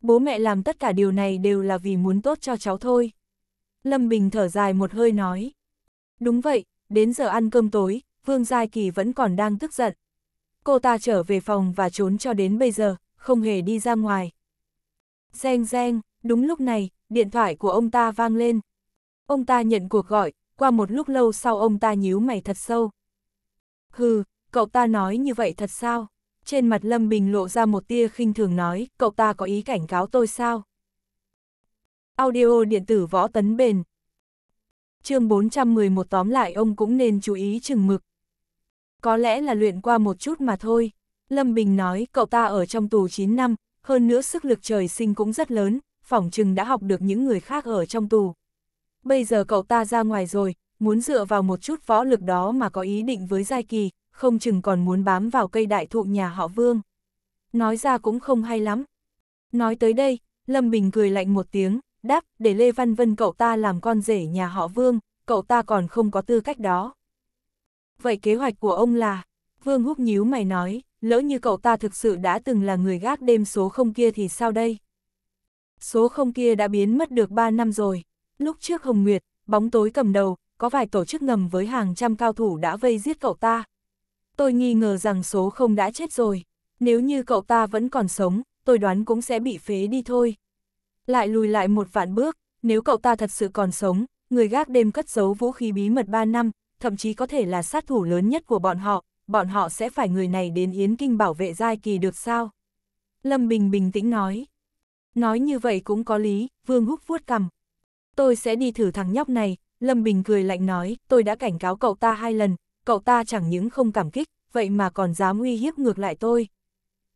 Bố mẹ làm tất cả điều này đều là vì muốn tốt cho cháu thôi. Lâm Bình thở dài một hơi nói. Đúng vậy, đến giờ ăn cơm tối, Vương Giai Kỳ vẫn còn đang tức giận. Cô ta trở về phòng và trốn cho đến bây giờ, không hề đi ra ngoài. Reng reng, đúng lúc này, điện thoại của ông ta vang lên. Ông ta nhận cuộc gọi, qua một lúc lâu sau ông ta nhíu mày thật sâu. Hừ, cậu ta nói như vậy thật sao? Trên mặt Lâm Bình lộ ra một tia khinh thường nói, cậu ta có ý cảnh cáo tôi sao? Audio điện tử võ tấn bền chương 411 tóm lại ông cũng nên chú ý chừng mực. Có lẽ là luyện qua một chút mà thôi. Lâm Bình nói cậu ta ở trong tù 9 năm, hơn nữa sức lực trời sinh cũng rất lớn, phỏng chừng đã học được những người khác ở trong tù. Bây giờ cậu ta ra ngoài rồi, muốn dựa vào một chút võ lực đó mà có ý định với Giai Kỳ, không chừng còn muốn bám vào cây đại thụ nhà họ Vương. Nói ra cũng không hay lắm. Nói tới đây, Lâm Bình cười lạnh một tiếng, đáp, để Lê Văn Vân cậu ta làm con rể nhà họ Vương, cậu ta còn không có tư cách đó. Vậy kế hoạch của ông là, Vương Húc nhíu mày nói, lỡ như cậu ta thực sự đã từng là người gác đêm số không kia thì sao đây? Số không kia đã biến mất được 3 năm rồi. Lúc trước Hồng Nguyệt, bóng tối cầm đầu, có vài tổ chức ngầm với hàng trăm cao thủ đã vây giết cậu ta, Tôi nghi ngờ rằng số không đã chết rồi. Nếu như cậu ta vẫn còn sống, tôi đoán cũng sẽ bị phế đi thôi. Lại lùi lại một vạn bước, nếu cậu ta thật sự còn sống, người gác đêm cất giấu vũ khí bí mật 3 năm, thậm chí có thể là sát thủ lớn nhất của bọn họ, bọn họ sẽ phải người này đến Yến Kinh bảo vệ giai kỳ được sao? Lâm Bình bình tĩnh nói. Nói như vậy cũng có lý, Vương Húc vuốt cằm. Tôi sẽ đi thử thằng nhóc này, Lâm Bình cười lạnh nói, tôi đã cảnh cáo cậu ta hai lần, cậu ta chẳng những không cảm kích, vậy mà còn dám uy hiếp ngược lại tôi.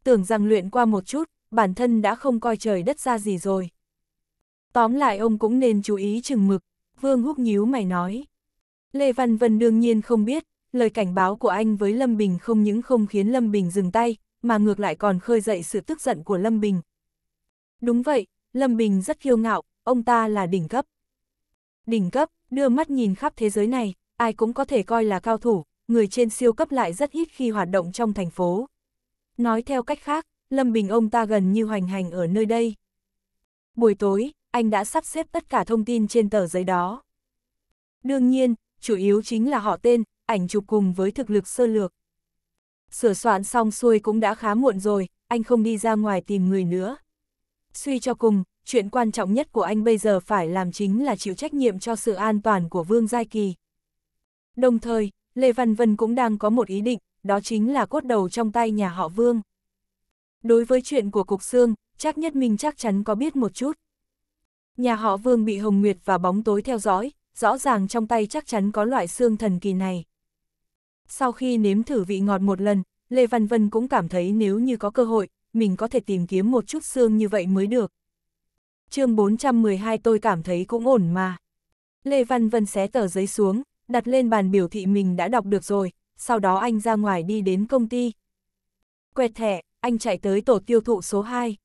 Tưởng rằng luyện qua một chút, bản thân đã không coi trời đất ra gì rồi. Tóm lại ông cũng nên chú ý chừng mực, Vương Húc nhíu mày nói. Lê Văn Vân đương nhiên không biết, lời cảnh báo của anh với Lâm Bình không những không khiến Lâm Bình dừng tay, mà ngược lại còn khơi dậy sự tức giận của Lâm Bình. Đúng vậy, Lâm Bình rất kiêu ngạo, ông ta là đỉnh cấp. Đỉnh cấp, đưa mắt nhìn khắp thế giới này, ai cũng có thể coi là cao thủ, người trên siêu cấp lại rất ít khi hoạt động trong thành phố. Nói theo cách khác, Lâm Bình ông ta gần như hoành hành ở nơi đây. Buổi tối, anh đã sắp xếp tất cả thông tin trên tờ giấy đó. Đương nhiên, chủ yếu chính là họ tên, ảnh chụp cùng với thực lực sơ lược. Sửa soạn xong xuôi cũng đã khá muộn rồi, anh không đi ra ngoài tìm người nữa. Suy cho cùng, chuyện quan trọng nhất của anh bây giờ phải làm chính là chịu trách nhiệm cho sự an toàn của Vương Giai Kỳ. Đồng thời, Lê Văn Vân cũng đang có một ý định, đó chính là cốt đầu trong tay nhà họ Vương. Đối với chuyện của Cục xương, chắc nhất mình chắc chắn có biết một chút. Nhà họ Vương bị Hồng Nguyệt và bóng tối theo dõi, rõ ràng trong tay chắc chắn có loại xương thần kỳ này. Sau khi nếm thử vị ngọt một lần, Lê Văn Vân cũng cảm thấy nếu như có cơ hội, mình có thể tìm kiếm một chút xương như vậy mới được. chương 412 tôi cảm thấy cũng ổn mà. Lê Văn Vân xé tờ giấy xuống, đặt lên bàn biểu thị mình đã đọc được rồi, sau đó anh ra ngoài đi đến công ty. Quẹt thẻ, anh chạy tới tổ tiêu thụ số 2.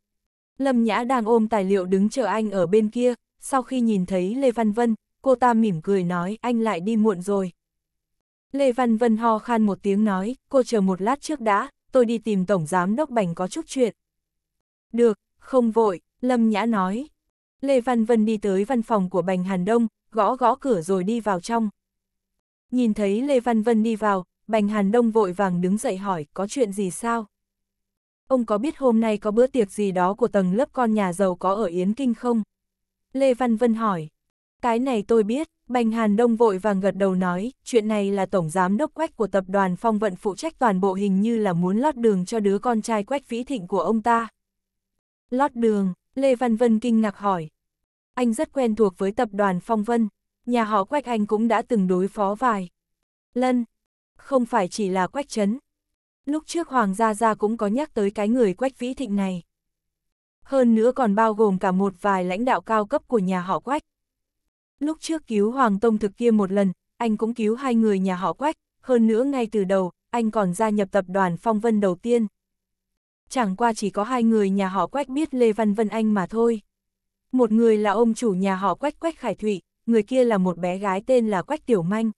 Lâm Nhã đang ôm tài liệu đứng chờ anh ở bên kia, sau khi nhìn thấy Lê Văn Vân, cô ta mỉm cười nói anh lại đi muộn rồi. Lê Văn Vân ho khan một tiếng nói, cô chờ một lát trước đã, tôi đi tìm Tổng Giám Đốc Bành có chút chuyện. Được, không vội, Lâm Nhã nói. Lê Văn Vân đi tới văn phòng của Bành Hàn Đông, gõ gõ cửa rồi đi vào trong. Nhìn thấy Lê Văn Vân đi vào, Bành Hàn Đông vội vàng đứng dậy hỏi có chuyện gì sao? Ông có biết hôm nay có bữa tiệc gì đó của tầng lớp con nhà giàu có ở Yến Kinh không? Lê Văn Vân hỏi. Cái này tôi biết, Bành Hàn Đông vội vàng gật đầu nói, chuyện này là tổng giám đốc quách của tập đoàn phong vận phụ trách toàn bộ hình như là muốn lót đường cho đứa con trai quách vĩ thịnh của ông ta. Lót đường, Lê Văn Vân kinh ngạc hỏi. Anh rất quen thuộc với tập đoàn phong vân. Nhà họ Quách Anh cũng đã từng đối phó vài lần, không phải chỉ là Quách Trấn. Lúc trước Hoàng Gia Gia cũng có nhắc tới cái người Quách Vĩ Thịnh này. Hơn nữa còn bao gồm cả một vài lãnh đạo cao cấp của nhà họ Quách. Lúc trước cứu Hoàng Tông thực kia một lần, anh cũng cứu hai người nhà họ Quách, hơn nữa ngay từ đầu, anh còn gia nhập tập đoàn Phong Vân đầu tiên. Chẳng qua chỉ có hai người nhà họ Quách biết Lê Văn Vân Anh mà thôi. Một người là ông chủ nhà họ Quách Quách Khải Thụy, người kia là một bé gái tên là Quách Tiểu Manh.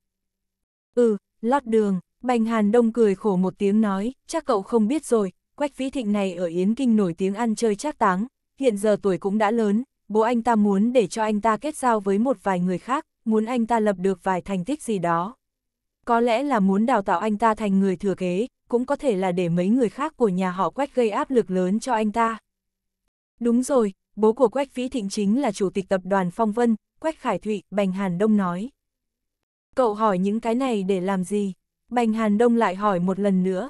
Ừ, lót đường, Bành Hàn Đông cười khổ một tiếng nói, chắc cậu không biết rồi, Quách Vĩ Thịnh này ở Yến Kinh nổi tiếng ăn chơi trác táng, hiện giờ tuổi cũng đã lớn, bố anh ta muốn để cho anh ta kết giao với một vài người khác, muốn anh ta lập được vài thành tích gì đó. Có lẽ là muốn đào tạo anh ta thành người thừa kế, cũng có thể là để mấy người khác của nhà họ Quách gây áp lực lớn cho anh ta. Đúng rồi, bố của Quách Vĩ Thịnh chính là chủ tịch tập đoàn Phong Vân, Quách Khải Thụy, Bành Hàn Đông nói. Cậu hỏi những cái này để làm gì? Bành Hàn Đông lại hỏi một lần nữa.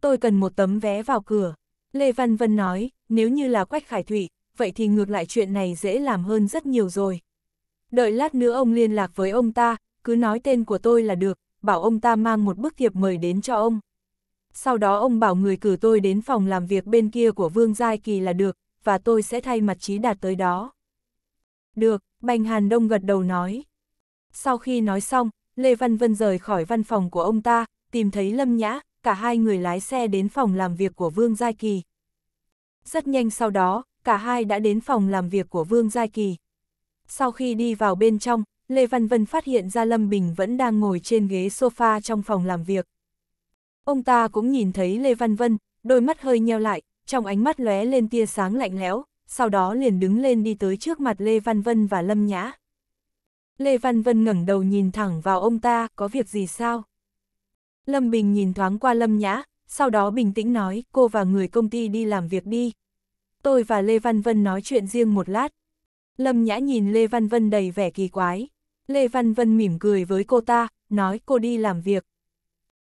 Tôi cần một tấm vé vào cửa. Lê Văn Vân nói, nếu như là Quách Khải Thụy, vậy thì ngược lại chuyện này dễ làm hơn rất nhiều rồi. Đợi lát nữa ông liên lạc với ông ta, cứ nói tên của tôi là được, bảo ông ta mang một bức thiệp mời đến cho ông. Sau đó ông bảo người cử tôi đến phòng làm việc bên kia của Vương Giai Kỳ là được, và tôi sẽ thay mặt trí đạt tới đó. Được, Bành Hàn Đông gật đầu nói. Sau khi nói xong, Lê Văn Vân rời khỏi văn phòng của ông ta, tìm thấy Lâm Nhã, cả hai người lái xe đến phòng làm việc của Vương Giai Kỳ. Rất nhanh sau đó, cả hai đã đến phòng làm việc của Vương Giai Kỳ. Sau khi đi vào bên trong, Lê Văn Vân phát hiện ra Lâm Bình vẫn đang ngồi trên ghế sofa trong phòng làm việc. Ông ta cũng nhìn thấy Lê Văn Vân, đôi mắt hơi nheo lại, trong ánh mắt lóe lên tia sáng lạnh lẽo, sau đó liền đứng lên đi tới trước mặt Lê Văn Vân và Lâm Nhã. Lê Văn Vân ngẩng đầu nhìn thẳng vào ông ta, có việc gì sao? Lâm Bình nhìn thoáng qua Lâm Nhã, sau đó bình tĩnh nói, cô và người công ty đi làm việc đi. Tôi và Lê Văn Vân nói chuyện riêng một lát. Lâm Nhã nhìn Lê Văn Vân đầy vẻ kỳ quái. Lê Văn Vân mỉm cười với cô ta, nói cô đi làm việc.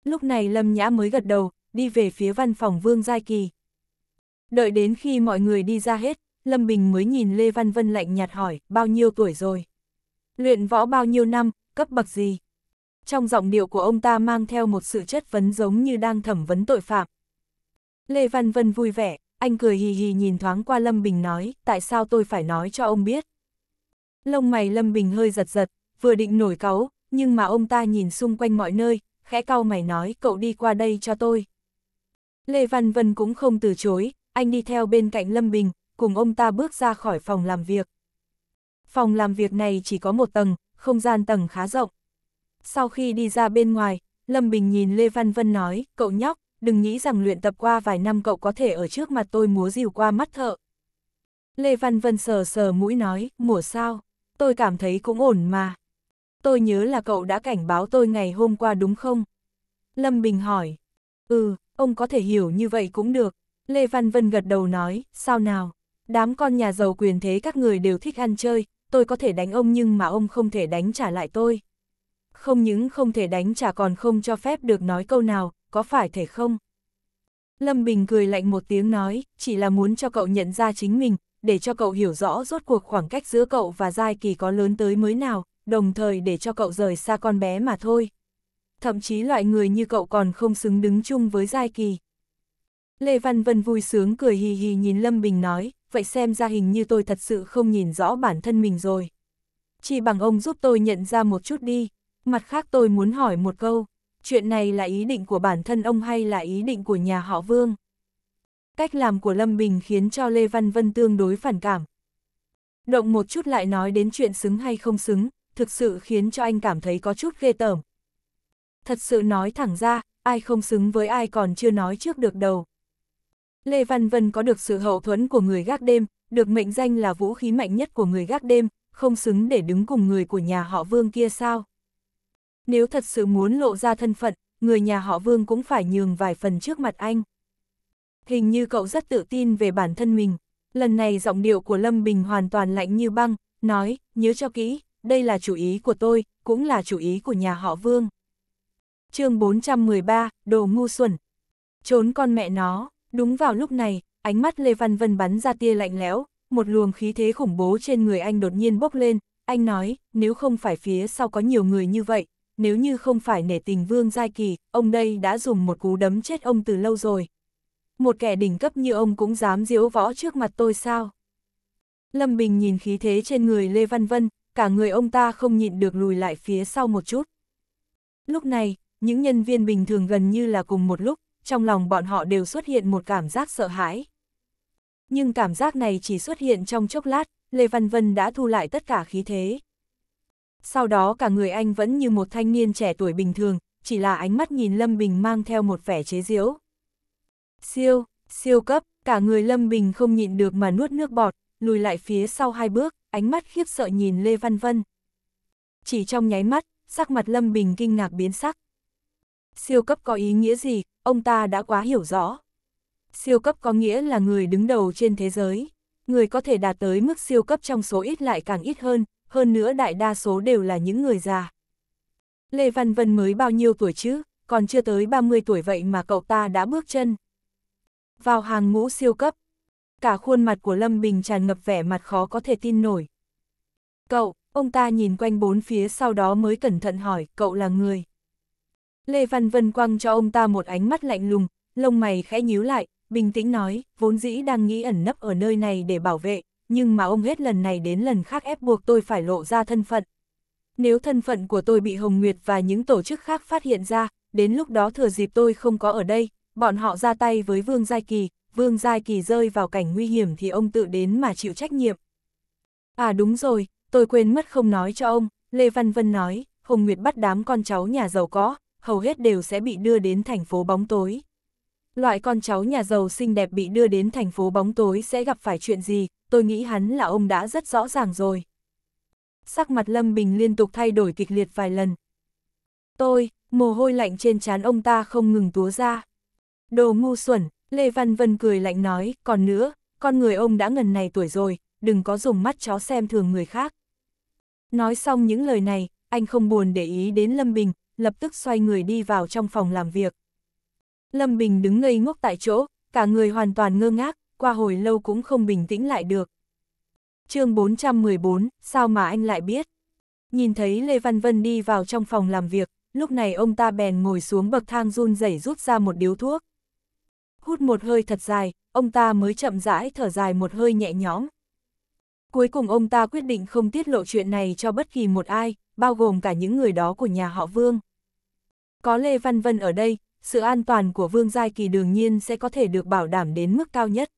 Lúc này Lâm Nhã mới gật đầu, đi về phía văn phòng Vương Giai Kỳ. Đợi đến khi mọi người đi ra hết, Lâm Bình mới nhìn Lê Văn Vân lạnh nhạt hỏi, bao nhiêu tuổi rồi? Luyện võ bao nhiêu năm, cấp bậc gì? Trong giọng điệu của ông ta mang theo một sự chất vấn giống như đang thẩm vấn tội phạm. Lê Văn Vân vui vẻ, anh cười hì hì nhìn thoáng qua Lâm Bình nói, tại sao tôi phải nói cho ông biết? Lông mày Lâm Bình hơi giật giật, vừa định nổi cáu, nhưng mà ông ta nhìn xung quanh mọi nơi, khẽ cau mày nói cậu đi qua đây cho tôi. Lê Văn Vân cũng không từ chối, anh đi theo bên cạnh Lâm Bình, cùng ông ta bước ra khỏi phòng làm việc. Phòng làm việc này chỉ có một tầng, không gian tầng khá rộng. Sau khi đi ra bên ngoài, Lâm Bình nhìn Lê Văn Vân nói, cậu nhóc, đừng nghĩ rằng luyện tập qua vài năm cậu có thể ở trước mặt tôi múa rìu qua mắt thợ. Lê Văn Vân sờ sờ mũi nói, mùa sao, tôi cảm thấy cũng ổn mà. Tôi nhớ là cậu đã cảnh báo tôi ngày hôm qua đúng không? Lâm Bình hỏi, ừ, ông có thể hiểu như vậy cũng được. Lê Văn Vân gật đầu nói, sao nào? Đám con nhà giàu quyền thế các người đều thích ăn chơi, tôi có thể đánh ông nhưng mà ông không thể đánh trả lại tôi. Không những không thể đánh trả còn không cho phép được nói câu nào, có phải thể không? Lâm Bình cười lạnh một tiếng nói, chỉ là muốn cho cậu nhận ra chính mình, để cho cậu hiểu rõ rốt cuộc khoảng cách giữa cậu và Giai Kỳ có lớn tới mới nào, đồng thời để cho cậu rời xa con bé mà thôi. Thậm chí loại người như cậu còn không xứng đứng chung với Giai Kỳ. Lê Văn Vân vui sướng cười hì hì nhìn Lâm Bình nói, vậy xem ra hình như tôi thật sự không nhìn rõ bản thân mình rồi. Chỉ bằng ông giúp tôi nhận ra một chút đi, mặt khác tôi muốn hỏi một câu, chuyện này là ý định của bản thân ông hay là ý định của nhà họ Vương? Cách làm của Lâm Bình khiến cho Lê Văn Vân tương đối phản cảm. Động một chút lại nói đến chuyện xứng hay không xứng, thực sự khiến cho anh cảm thấy có chút ghê tởm. Thật sự nói thẳng ra, ai không xứng với ai còn chưa nói trước được đầu. Lê Văn Vân có được sự hậu thuẫn của người gác đêm, được mệnh danh là vũ khí mạnh nhất của người gác đêm, không xứng để đứng cùng người của nhà họ Vương kia sao? Nếu thật sự muốn lộ ra thân phận, người nhà họ Vương cũng phải nhường vài phần trước mặt anh. Hình như cậu rất tự tin về bản thân mình. Lần này giọng điệu của Lâm Bình hoàn toàn lạnh như băng, nói, nhớ cho kỹ, đây là chủ ý của tôi, cũng là chủ ý của nhà họ Vương. chương 413, Đồ Ngu Xuẩn. Trốn con mẹ nó. Đúng vào lúc này, ánh mắt Lê Văn Vân bắn ra tia lạnh lẽo, một luồng khí thế khủng bố trên người anh đột nhiên bốc lên, anh nói, nếu không phải phía sau có nhiều người như vậy, nếu như không phải nể tình Vương Giai Kỳ, ông đây đã dùng một cú đấm chết ông từ lâu rồi. Một kẻ đỉnh cấp như ông cũng dám diễu võ trước mặt tôi sao? Lâm Bình nhìn khí thế trên người Lê Văn Vân, cả người ông ta không nhịn được lùi lại phía sau một chút. Lúc này, những nhân viên bình thường gần như là cùng một lúc, trong lòng bọn họ đều xuất hiện một cảm giác sợ hãi. Nhưng cảm giác này chỉ xuất hiện trong chốc lát, Lê Văn Vân đã thu lại tất cả khí thế. Sau đó cả người anh vẫn như một thanh niên trẻ tuổi bình thường, chỉ là ánh mắt nhìn Lâm Bình mang theo một vẻ chế giễu. Siêu, siêu cấp, cả người Lâm Bình không nhịn được mà nuốt nước bọt, lùi lại phía sau hai bước, ánh mắt khiếp sợ nhìn Lê Văn Vân. Chỉ trong nháy mắt, sắc mặt Lâm Bình kinh ngạc biến sắc siêu cấp có ý nghĩa gì, ông ta đã quá hiểu rõ. Siêu cấp có nghĩa là người đứng đầu trên thế giới, người có thể đạt tới mức siêu cấp trong số ít lại càng ít hơn, hơn nữa đại đa số đều là những người già. Lê Văn Vân mới bao nhiêu tuổi chứ, còn chưa tới 30 tuổi vậy mà cậu ta đã bước chân. Vào hàng ngũ siêu cấp, cả khuôn mặt của Lâm Bình tràn ngập vẻ mặt khó có thể tin nổi. Cậu, ông ta nhìn quanh bốn phía sau đó mới cẩn thận hỏi, cậu là người. Lê Văn Vân quăng cho ông ta một ánh mắt lạnh lùng, lông mày khẽ nhíu lại, bình tĩnh nói, vốn dĩ đang nghĩ ẩn nấp ở nơi này để bảo vệ, nhưng mà ông hết lần này đến lần khác ép buộc tôi phải lộ ra thân phận. Nếu thân phận của tôi bị Hồng Nguyệt và những tổ chức khác phát hiện ra, đến lúc đó thừa dịp tôi không có ở đây, bọn họ ra tay với Vương Giai Kỳ, Vương Giai Kỳ rơi vào cảnh nguy hiểm thì ông tự đến mà chịu trách nhiệm. À đúng rồi, tôi quên mất không nói cho ông, Lê Văn Vân nói, Hồng Nguyệt bắt đám con cháu nhà giàu có, hầu hết đều sẽ bị đưa đến thành phố bóng tối. Loại con cháu nhà giàu xinh đẹp bị đưa đến thành phố bóng tối sẽ gặp phải chuyện gì, tôi nghĩ hắn là ông đã rất rõ ràng rồi. Sắc mặt Lâm Bình liên tục thay đổi kịch liệt vài lần. Tôi, mồ hôi lạnh trên trán ông ta không ngừng túa ra. Đồ ngu xuẩn, Lê Văn Vân cười lạnh nói, còn nữa, con người ông đã ngần này tuổi rồi, đừng có dùng mắt chó xem thường người khác. Nói xong những lời này, anh không buồn để ý đến Lâm Bình, lập tức xoay người đi vào trong phòng làm việc. Lâm Bình đứng ngây ngốc tại chỗ, cả người hoàn toàn ngơ ngác, qua hồi lâu cũng không bình tĩnh lại được. chương 414, sao mà anh lại biết? Nhìn thấy Lê Văn Vân đi vào trong phòng làm việc, lúc này ông ta bèn ngồi xuống bậc thang run rẩy rút ra một điếu thuốc. Hút một hơi thật dài, ông ta mới chậm rãi thở dài một hơi nhẹ nhõm. Cuối cùng ông ta quyết định không tiết lộ chuyện này cho bất kỳ một ai, bao gồm cả những người đó của nhà họ Vương. Có Lê Văn Vân ở đây, sự an toàn của Vương Giai Kỳ đương nhiên sẽ có thể được bảo đảm đến mức cao nhất.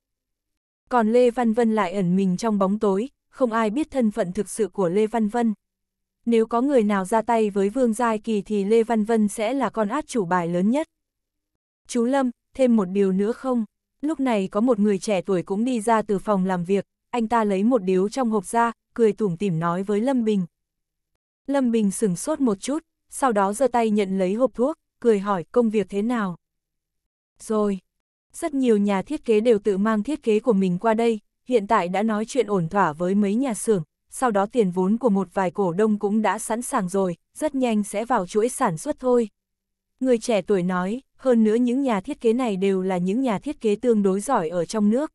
Còn Lê Văn Vân lại ẩn mình trong bóng tối, không ai biết thân phận thực sự của Lê Văn Vân. Nếu có người nào ra tay với Vương Giai Kỳ thì Lê Văn Vân sẽ là con át chủ bài lớn nhất. Chú Lâm, thêm một điều nữa không? Lúc này có một người trẻ tuổi cũng đi ra từ phòng làm việc, anh ta lấy một điếu trong hộp ra, cười tủm tỉm nói với Lâm Bình. Lâm Bình sửng sốt một chút, sau đó giơ tay nhận lấy hộp thuốc, cười hỏi công việc thế nào. Rồi, rất nhiều nhà thiết kế đều tự mang thiết kế của mình qua đây, hiện tại đã nói chuyện ổn thỏa với mấy nhà xưởng, sau đó tiền vốn của một vài cổ đông cũng đã sẵn sàng rồi, rất nhanh sẽ vào chuỗi sản xuất thôi. Người trẻ tuổi nói, hơn nữa những nhà thiết kế này đều là những nhà thiết kế tương đối giỏi ở trong nước.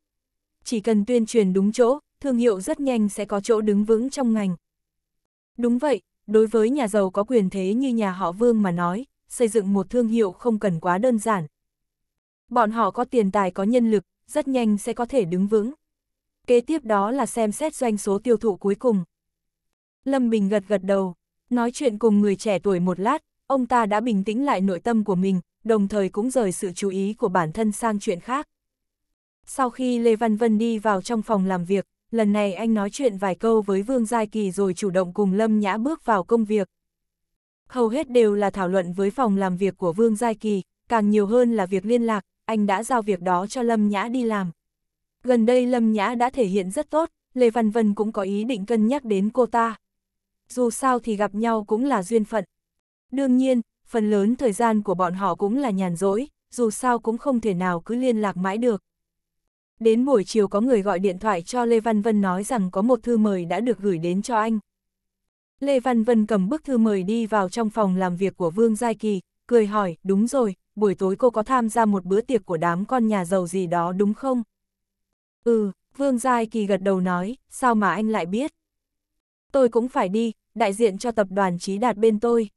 Chỉ cần tuyên truyền đúng chỗ, thương hiệu rất nhanh sẽ có chỗ đứng vững trong ngành. Đúng vậy, đối với nhà giàu có quyền thế như nhà họ Vương mà nói, xây dựng một thương hiệu không cần quá đơn giản. Bọn họ có tiền tài có nhân lực, rất nhanh sẽ có thể đứng vững. Kế tiếp đó là xem xét doanh số tiêu thụ cuối cùng. Lâm Bình gật gật đầu, nói chuyện cùng người trẻ tuổi một lát, ông ta đã bình tĩnh lại nội tâm của mình, đồng thời cũng rời sự chú ý của bản thân sang chuyện khác. Sau khi Lê Văn Vân đi vào trong phòng làm việc, lần này anh nói chuyện vài câu với Vương Giai Kỳ rồi chủ động cùng Lâm Nhã bước vào công việc. Hầu hết đều là thảo luận với phòng làm việc của Vương Giai Kỳ, càng nhiều hơn là việc liên lạc, anh đã giao việc đó cho Lâm Nhã đi làm. Gần đây Lâm Nhã đã thể hiện rất tốt, Lê Văn Vân cũng có ý định cân nhắc đến cô ta. Dù sao thì gặp nhau cũng là duyên phận. Đương nhiên, phần lớn thời gian của bọn họ cũng là nhàn rỗi, dù sao cũng không thể nào cứ liên lạc mãi được. Đến buổi chiều có người gọi điện thoại cho Lê Văn Vân nói rằng có một thư mời đã được gửi đến cho anh. Lê Văn Vân cầm bức thư mời đi vào trong phòng làm việc của Vương Giai Kỳ, cười hỏi, đúng rồi, buổi tối cô có tham gia một bữa tiệc của đám con nhà giàu gì đó đúng không? Ừ, Vương Giai Kỳ gật đầu nói, sao mà anh lại biết? Tôi cũng phải đi, đại diện cho tập đoàn Trí Đạt bên tôi.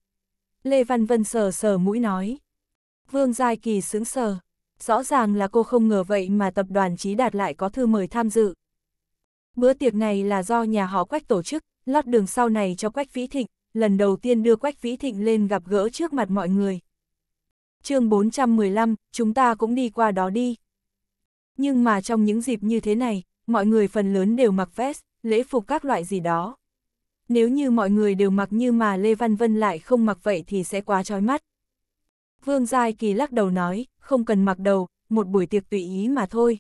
Lê Văn Vân sờ sờ mũi nói. Vương Giai Kỳ sướng sờ rõ ràng là cô không ngờ vậy mà tập đoàn Chí Đạt lại có thư mời tham dự. Bữa tiệc này là do nhà họ Quách tổ chức, lót đường sau này cho Quách Vĩ Thịnh, lần đầu tiên đưa Quách Vĩ Thịnh lên gặp gỡ trước mặt mọi người. chương 415, chúng ta cũng đi qua đó đi. Nhưng mà trong những dịp như thế này, mọi người phần lớn đều mặc vest, lễ phục các loại gì đó. Nếu như mọi người đều mặc như mà Lê Văn Vân lại không mặc vậy thì sẽ quá trói mắt. Vương Giai Kỳ lắc đầu nói, không cần mặc đầu, một buổi tiệc tùy ý mà thôi.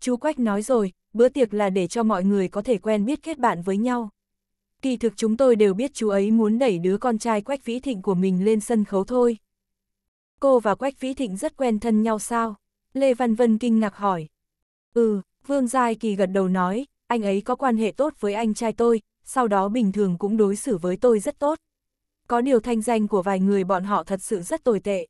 Chú Quách nói rồi, bữa tiệc là để cho mọi người có thể quen biết kết bạn với nhau. Kỳ thực chúng tôi đều biết chú ấy muốn đẩy đứa con trai Quách Vĩ Thịnh của mình lên sân khấu thôi. Cô và Quách Vĩ Thịnh rất quen thân nhau sao? Lê Văn Vân kinh ngạc hỏi. Ừ, Vương Giai Kỳ gật đầu nói, anh ấy có quan hệ tốt với anh trai tôi, sau đó bình thường cũng đối xử với tôi rất tốt có điều thanh danh của vài người bọn họ thật sự rất tồi tệ.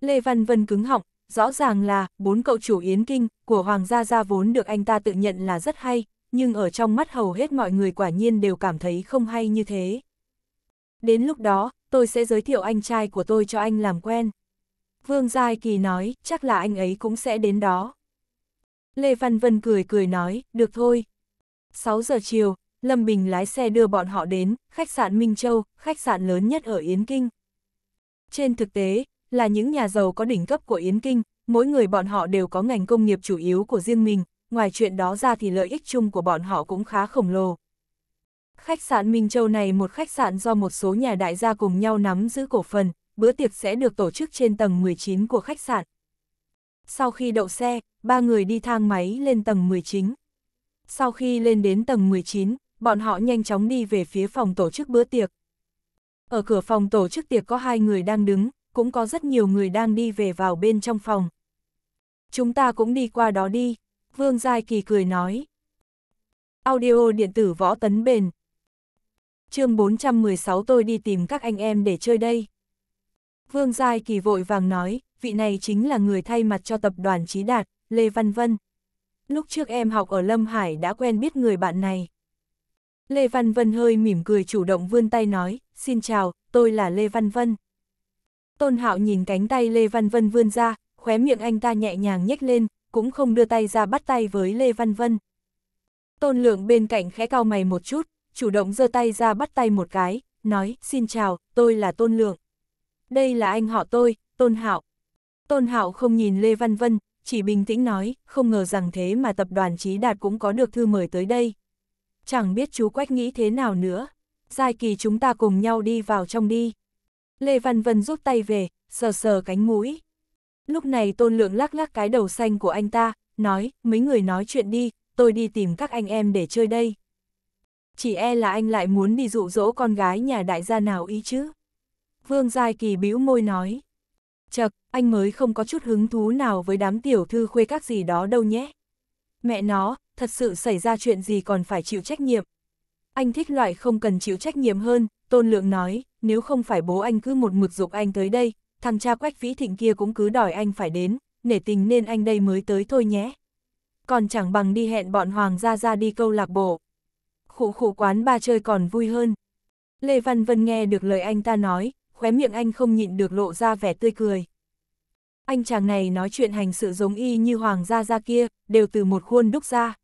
Lê Văn Vân cứng họng, rõ ràng là bốn cậu chủ Yến Kinh của Hoàng gia gia vốn được anh ta tự nhận là rất hay, nhưng ở trong mắt hầu hết mọi người quả nhiên đều cảm thấy không hay như thế. Đến lúc đó, tôi sẽ giới thiệu anh trai của tôi cho anh làm quen. Vương Giai Kỳ nói, chắc là anh ấy cũng sẽ đến đó. Lê Văn Vân cười cười nói, được thôi. 6 giờ chiều, Lâm Bình lái xe đưa bọn họ đến khách sạn Minh Châu, khách sạn lớn nhất ở Yến Kinh. Trên thực tế, là những nhà giàu có đỉnh cấp của Yến Kinh, mỗi người bọn họ đều có ngành công nghiệp chủ yếu của riêng mình, ngoài chuyện đó ra thì lợi ích chung của bọn họ cũng khá khổng lồ. Khách sạn Minh Châu này một khách sạn do một số nhà đại gia cùng nhau nắm giữ cổ phần, bữa tiệc sẽ được tổ chức trên tầng 19 của khách sạn. Sau khi đậu xe, ba người đi thang máy lên tầng 19. Sau khi lên đến tầng 19, bọn họ nhanh chóng đi về phía phòng tổ chức bữa tiệc. Ở cửa phòng tổ chức tiệc có hai người đang đứng, cũng có rất nhiều người đang đi về vào bên trong phòng. Chúng ta cũng đi qua đó đi, Vương Giai Kỳ cười nói. Audio điện tử võ tấn bền. chương 416 tôi đi tìm các anh em để chơi đây. Vương Giai Kỳ vội vàng nói, vị này chính là người thay mặt cho tập đoàn Trí Đạt, Lê Văn Vân. Lúc trước em học ở Lâm Hải đã quen biết người bạn này. Lê Văn Vân hơi mỉm cười chủ động vươn tay nói, xin chào, tôi là Lê Văn Vân. Tôn Hạo nhìn cánh tay Lê Văn Vân vươn ra, khóe miệng anh ta nhẹ nhàng nhếch lên, cũng không đưa tay ra bắt tay với Lê Văn Vân. Tôn Lượng bên cạnh khẽ cau mày một chút, chủ động giơ tay ra bắt tay một cái, nói, xin chào, tôi là Tôn Lượng. Đây là anh họ tôi, Tôn Hạo. Tôn Hạo không nhìn Lê Văn Vân, chỉ bình tĩnh nói, không ngờ rằng thế mà tập đoàn Chí Đạt cũng có được thư mời tới đây chẳng biết chú Quách nghĩ thế nào nữa. Giai kỳ chúng ta cùng nhau đi vào trong đi. Lê Văn Vân rút tay về, sờ sờ cánh mũi. Lúc này Tôn Lượng lắc lắc cái đầu xanh của anh ta, nói, mấy người nói chuyện đi, tôi đi tìm các anh em để chơi đây. Chỉ e là anh lại muốn đi dụ dỗ con gái nhà đại gia nào ý chứ. Vương Giai Kỳ bĩu môi nói. Chật, anh mới không có chút hứng thú nào với đám tiểu thư khuê các gì đó đâu nhé. Mẹ nó, thật sự xảy ra chuyện gì còn phải chịu trách nhiệm. Anh thích loại không cần chịu trách nhiệm hơn, Tôn Lượng nói, nếu không phải bố anh cứ một mực dục anh tới đây, thằng cha quách vĩ thịnh kia cũng cứ đòi anh phải đến, nể tình nên anh đây mới tới thôi nhé. Còn chẳng bằng đi hẹn bọn Hoàng gia ra đi câu lạc bộ. Khủ khủ quán ba chơi còn vui hơn. Lê Văn Vân nghe được lời anh ta nói, khóe miệng anh không nhịn được lộ ra vẻ tươi cười. Anh chàng này nói chuyện hành sự giống y như Hoàng gia Gia kia, đều từ một khuôn đúc ra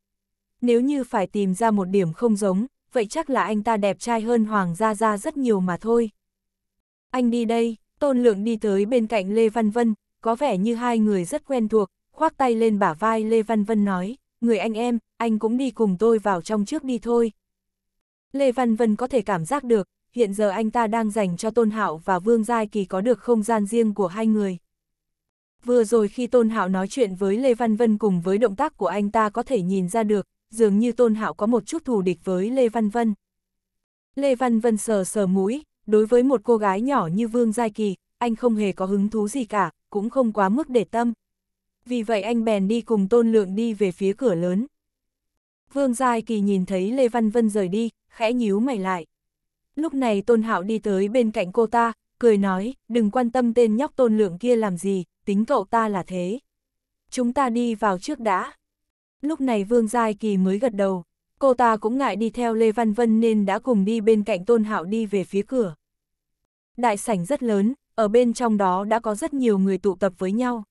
nếu như phải tìm ra một điểm không giống, vậy chắc là anh ta đẹp trai hơn Hoàng Gia Gia rất nhiều mà thôi. Anh đi đây, Tôn Lượng đi tới bên cạnh Lê Văn Vân, có vẻ như hai người rất quen thuộc, khoác tay lên bả vai Lê Văn Vân nói, người anh em, anh cũng đi cùng tôi vào trong trước đi thôi. Lê Văn Vân có thể cảm giác được, hiện giờ anh ta đang dành cho Tôn Hạo và Vương Giai Kỳ có được không gian riêng của hai người. Vừa rồi khi Tôn Hạo nói chuyện với Lê Văn Vân cùng với động tác của anh ta có thể nhìn ra được, dường như Tôn Hạo có một chút thù địch với Lê Văn Vân. Lê Văn Vân sờ sờ mũi, đối với một cô gái nhỏ như Vương Giai Kỳ, anh không hề có hứng thú gì cả, cũng không quá mức để tâm. Vì vậy anh bèn đi cùng Tôn Lượng đi về phía cửa lớn. Vương Giai Kỳ nhìn thấy Lê Văn Vân rời đi, khẽ nhíu mày lại. Lúc này Tôn Hạo đi tới bên cạnh cô ta, cười nói, đừng quan tâm tên nhóc Tôn Lượng kia làm gì, tính cậu ta là thế. Chúng ta đi vào trước đã. Lúc này Vương Giai Kỳ mới gật đầu, cô ta cũng ngại đi theo Lê Văn Vân nên đã cùng đi bên cạnh Tôn Hạo đi về phía cửa. Đại sảnh rất lớn, ở bên trong đó đã có rất nhiều người tụ tập với nhau.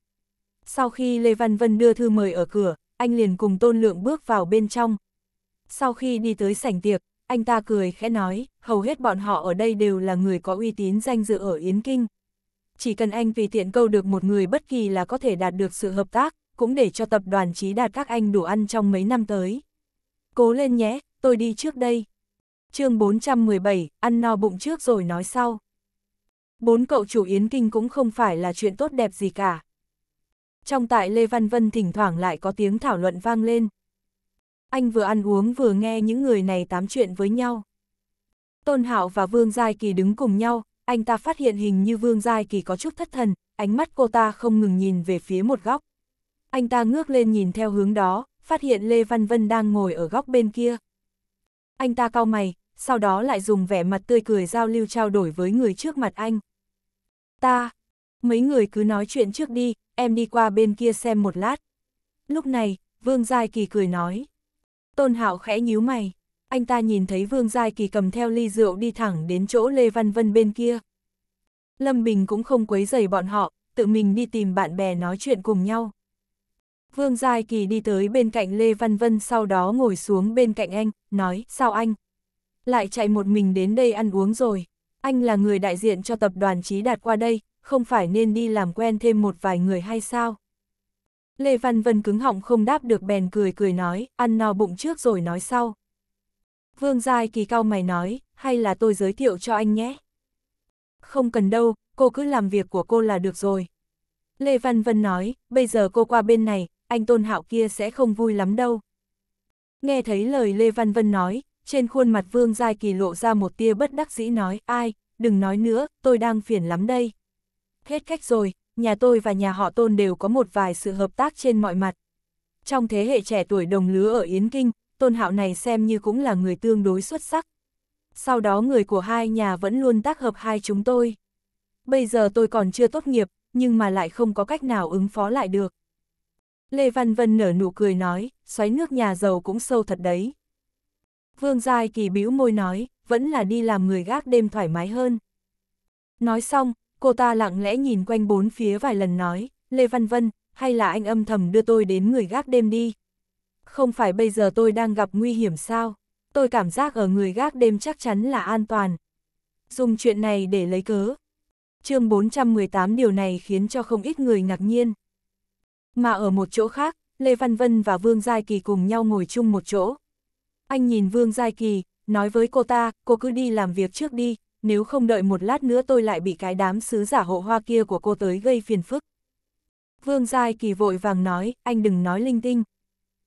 Sau khi Lê Văn Vân đưa thư mời ở cửa, anh liền cùng Tôn Lượng bước vào bên trong. Sau khi đi tới sảnh tiệc, anh ta cười khẽ nói, hầu hết bọn họ ở đây đều là người có uy tín danh dự ở Yến Kinh. Chỉ cần anh vì tiện câu được một người bất kỳ là có thể đạt được sự hợp tác, cũng để cho tập đoàn trí đạt các anh đủ ăn trong mấy năm tới. Cố lên nhé, tôi đi trước đây. chương 417, ăn no bụng trước rồi nói sau. Bốn cậu chủ Yến Kinh cũng không phải là chuyện tốt đẹp gì cả. Trong tại Lê Văn Vân thỉnh thoảng lại có tiếng thảo luận vang lên. Anh vừa ăn uống vừa nghe những người này tám chuyện với nhau. Tôn Hạo và Vương Giai Kỳ đứng cùng nhau, anh ta phát hiện hình như Vương Giai Kỳ có chút thất thần, ánh mắt cô ta không ngừng nhìn về phía một góc anh ta ngước lên nhìn theo hướng đó, phát hiện Lê Văn Vân đang ngồi ở góc bên kia. Anh ta cau mày, sau đó lại dùng vẻ mặt tươi cười giao lưu trao đổi với người trước mặt anh. Ta, mấy người cứ nói chuyện trước đi, em đi qua bên kia xem một lát. Lúc này, Vương Giai Kỳ cười nói. Tôn Hạo khẽ nhíu mày, anh ta nhìn thấy Vương Giai Kỳ cầm theo ly rượu đi thẳng đến chỗ Lê Văn Vân bên kia. Lâm Bình cũng không quấy rầy bọn họ, tự mình đi tìm bạn bè nói chuyện cùng nhau. Vương Giai Kỳ đi tới bên cạnh Lê Văn Vân sau đó ngồi xuống bên cạnh anh, nói, sao anh? Lại chạy một mình đến đây ăn uống rồi. Anh là người đại diện cho tập đoàn trí đạt qua đây, không phải nên đi làm quen thêm một vài người hay sao? Lê Văn Vân cứng họng không đáp được bèn cười cười nói, ăn no bụng trước rồi nói sau. Vương Giai Kỳ cao mày nói, hay là tôi giới thiệu cho anh nhé? Không cần đâu, cô cứ làm việc của cô là được rồi. Lê Văn Vân nói, bây giờ cô qua bên này, anh Tôn Hạo kia sẽ không vui lắm đâu. Nghe thấy lời Lê Văn Vân nói, trên khuôn mặt Vương Giai Kỳ lộ ra một tia bất đắc dĩ nói, ai, đừng nói nữa, tôi đang phiền lắm đây. Hết cách rồi, nhà tôi và nhà họ Tôn đều có một vài sự hợp tác trên mọi mặt. Trong thế hệ trẻ tuổi đồng lứa ở Yến Kinh, Tôn Hạo này xem như cũng là người tương đối xuất sắc. Sau đó người của hai nhà vẫn luôn tác hợp hai chúng tôi. Bây giờ tôi còn chưa tốt nghiệp, nhưng mà lại không có cách nào ứng phó lại được. Lê Văn Vân nở nụ cười nói, xoáy nước nhà giàu cũng sâu thật đấy. Vương Giai Kỳ bĩu môi nói, vẫn là đi làm người gác đêm thoải mái hơn. Nói xong, cô ta lặng lẽ nhìn quanh bốn phía vài lần nói, Lê Văn Vân, hay là anh âm thầm đưa tôi đến người gác đêm đi. Không phải bây giờ tôi đang gặp nguy hiểm sao, tôi cảm giác ở người gác đêm chắc chắn là an toàn. Dùng chuyện này để lấy cớ. chương 418 điều này khiến cho không ít người ngạc nhiên. Mà ở một chỗ khác, Lê Văn Vân và Vương Giai Kỳ cùng nhau ngồi chung một chỗ. Anh nhìn Vương Giai Kỳ, nói với cô ta, cô cứ đi làm việc trước đi, nếu không đợi một lát nữa tôi lại bị cái đám sứ giả hộ hoa kia của cô tới gây phiền phức. Vương Giai Kỳ vội vàng nói, anh đừng nói linh tinh.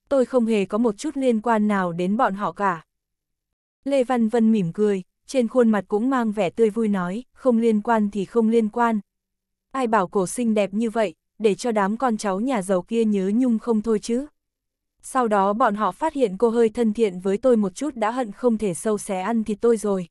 Tôi không hề có một chút liên quan nào đến bọn họ cả. Lê Văn Vân mỉm cười, trên khuôn mặt cũng mang vẻ tươi vui nói, không liên quan thì không liên quan. Ai bảo cổ xinh đẹp như vậy, để cho đám con cháu nhà giàu kia nhớ nhung không thôi chứ. Sau đó bọn họ phát hiện cô hơi thân thiện với tôi một chút đã hận không thể sâu xé ăn thịt tôi rồi.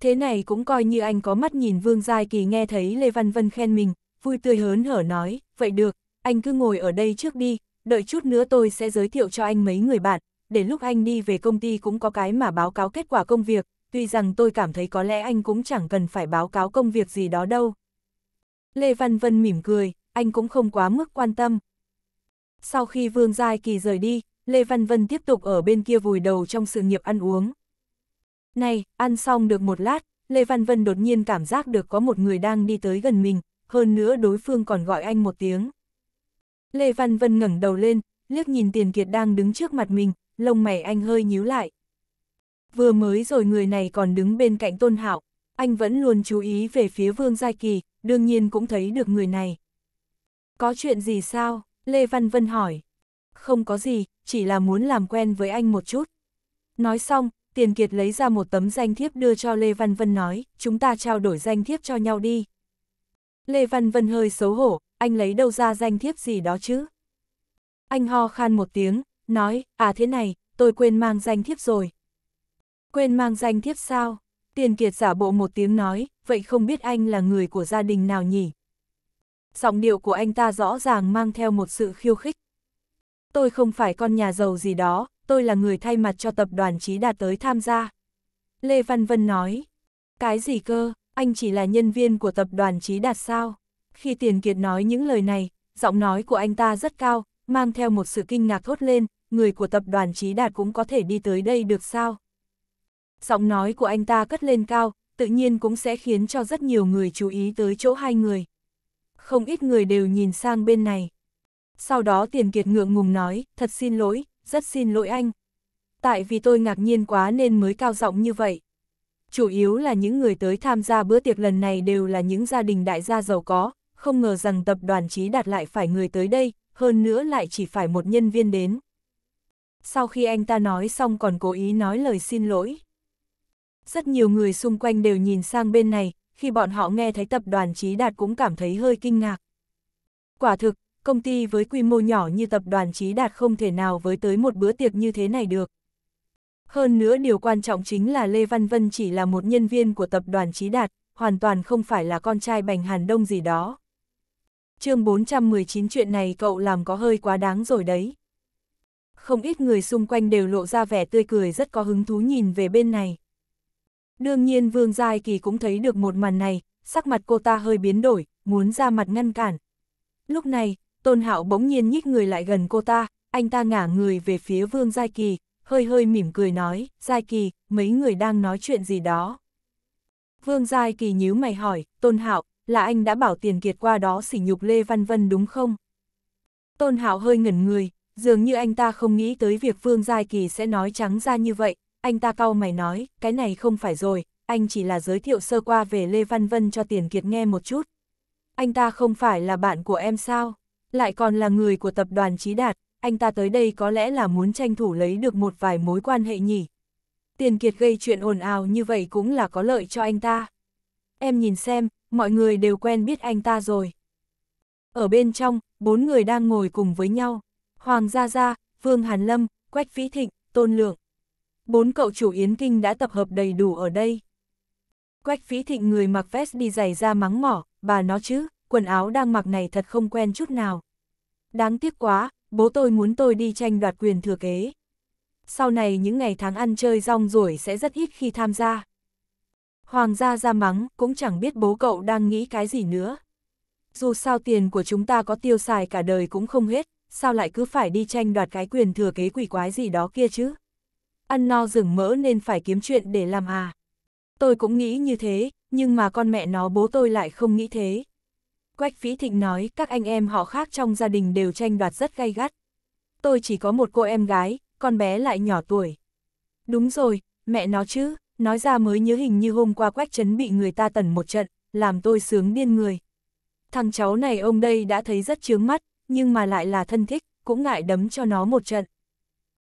Thế này cũng coi như anh có mắt nhìn Vương Giai Kỳ nghe thấy Lê Văn Vân khen mình, vui tươi hớn hở nói, vậy được, anh cứ ngồi ở đây trước đi, đợi chút nữa tôi sẽ giới thiệu cho anh mấy người bạn, để lúc anh đi về công ty cũng có cái mà báo cáo kết quả công việc, tuy rằng tôi cảm thấy có lẽ anh cũng chẳng cần phải báo cáo công việc gì đó đâu. Lê Văn Vân mỉm cười, anh cũng không quá mức quan tâm. Sau khi Vương Giai Kỳ rời đi, Lê Văn Vân tiếp tục ở bên kia vùi đầu trong sự nghiệp ăn uống. Này, ăn xong được một lát, Lê Văn Vân đột nhiên cảm giác được có một người đang đi tới gần mình, hơn nữa đối phương còn gọi anh một tiếng. Lê Văn Vân ngẩng đầu lên, liếc nhìn Tiền Kiệt đang đứng trước mặt mình, lông mày anh hơi nhíu lại. Vừa mới rồi người này còn đứng bên cạnh Tôn Hạo, anh vẫn luôn chú ý về phía Vương Giai Kỳ, đương nhiên cũng thấy được người này. Có chuyện gì sao? Lê Văn Vân hỏi. Không có gì, chỉ là muốn làm quen với anh một chút. Nói xong, Tiền Kiệt lấy ra một tấm danh thiếp đưa cho Lê Văn Vân nói, chúng ta trao đổi danh thiếp cho nhau đi. Lê Văn Vân hơi xấu hổ, anh lấy đâu ra danh thiếp gì đó chứ? Anh ho khan một tiếng, nói, à thế này, tôi quên mang danh thiếp rồi. Quên mang danh thiếp sao? Tiền Kiệt giả bộ một tiếng nói, vậy không biết anh là người của gia đình nào nhỉ? giọng điệu của anh ta rõ ràng mang theo một sự khiêu khích. Tôi không phải con nhà giàu gì đó, tôi là người thay mặt cho tập đoàn Chí Đạt tới tham gia. Lê Văn Vân nói, cái gì cơ, anh chỉ là nhân viên của tập đoàn Chí Đạt sao? Khi Tiền Kiệt nói những lời này, giọng nói của anh ta rất cao, mang theo một sự kinh ngạc thốt lên, người của tập đoàn Chí Đạt cũng có thể đi tới đây được sao? Giọng nói của anh ta cất lên cao, tự nhiên cũng sẽ khiến cho rất nhiều người chú ý tới chỗ hai người không ít người đều nhìn sang bên này. Sau đó tiền kiệt ngượng ngùng nói, thật xin lỗi, rất xin lỗi anh. Tại vì tôi ngạc nhiên quá nên mới cao giọng như vậy. Chủ yếu là những người tới tham gia bữa tiệc lần này đều là những gia đình đại gia giàu có, không ngờ rằng tập đoàn trí đạt lại phải người tới đây, hơn nữa lại chỉ phải một nhân viên đến. Sau khi anh ta nói xong còn cố ý nói lời xin lỗi. Rất nhiều người xung quanh đều nhìn sang bên này, khi bọn họ nghe thấy tập đoàn Trí Đạt cũng cảm thấy hơi kinh ngạc. Quả thực, công ty với quy mô nhỏ như tập đoàn Trí Đạt không thể nào với tới một bữa tiệc như thế này được. Hơn nữa điều quan trọng chính là Lê Văn Vân chỉ là một nhân viên của tập đoàn Trí Đạt, hoàn toàn không phải là con trai Bành Hàn Đông gì đó. chương 419 chuyện này cậu làm có hơi quá đáng rồi đấy. Không ít người xung quanh đều lộ ra vẻ tươi cười rất có hứng thú nhìn về bên này. Đương nhiên Vương Giai Kỳ cũng thấy được một màn này, sắc mặt cô ta hơi biến đổi, muốn ra mặt ngăn cản. Lúc này, Tôn Hạo bỗng nhiên nhích người lại gần cô ta, anh ta ngả người về phía Vương Giai Kỳ, hơi hơi mỉm cười nói, Giai Kỳ, mấy người đang nói chuyện gì đó. Vương Giai Kỳ nhíu mày hỏi, Tôn Hạo, là anh đã bảo tiền kiệt qua đó sỉ nhục Lê Văn Vân đúng không? Tôn Hạo hơi ngẩn người, dường như anh ta không nghĩ tới việc Vương Giai Kỳ sẽ nói trắng ra như vậy, anh ta cau mày nói, cái này không phải rồi, anh chỉ là giới thiệu sơ qua về Lê Văn Vân cho Tiền Kiệt nghe một chút. Anh ta không phải là bạn của em sao, lại còn là người của tập đoàn Trí Đạt, anh ta tới đây có lẽ là muốn tranh thủ lấy được một vài mối quan hệ nhỉ. Tiền Kiệt gây chuyện ồn ào như vậy cũng là có lợi cho anh ta. Em nhìn xem, mọi người đều quen biết anh ta rồi. Ở bên trong, bốn người đang ngồi cùng với nhau. Hoàng Gia Gia, Vương Hàn Lâm, Quách Vĩ Thịnh, Tôn Lượng bốn cậu chủ Yến Kinh đã tập hợp đầy đủ ở đây. Quách phí thịnh người mặc vest đi giày ra mắng mỏ, bà nó chứ, quần áo đang mặc này thật không quen chút nào. Đáng tiếc quá, bố tôi muốn tôi đi tranh đoạt quyền thừa kế. Sau này những ngày tháng ăn chơi rong ruổi sẽ rất ít khi tham gia. Hoàng gia ra mắng, cũng chẳng biết bố cậu đang nghĩ cái gì nữa. Dù sao tiền của chúng ta có tiêu xài cả đời cũng không hết, sao lại cứ phải đi tranh đoạt cái quyền thừa kế quỷ quái gì đó kia chứ? ăn no rừng mỡ nên phải kiếm chuyện để làm à. Tôi cũng nghĩ như thế, nhưng mà con mẹ nó bố tôi lại không nghĩ thế. Quách Phí Thịnh nói các anh em họ khác trong gia đình đều tranh đoạt rất gay gắt. Tôi chỉ có một cô em gái, con bé lại nhỏ tuổi. Đúng rồi, mẹ nó chứ, nói ra mới nhớ hình như hôm qua Quách Trấn bị người ta tẩn một trận, làm tôi sướng điên người. Thằng cháu này ông đây đã thấy rất chướng mắt, nhưng mà lại là thân thích, cũng ngại đấm cho nó một trận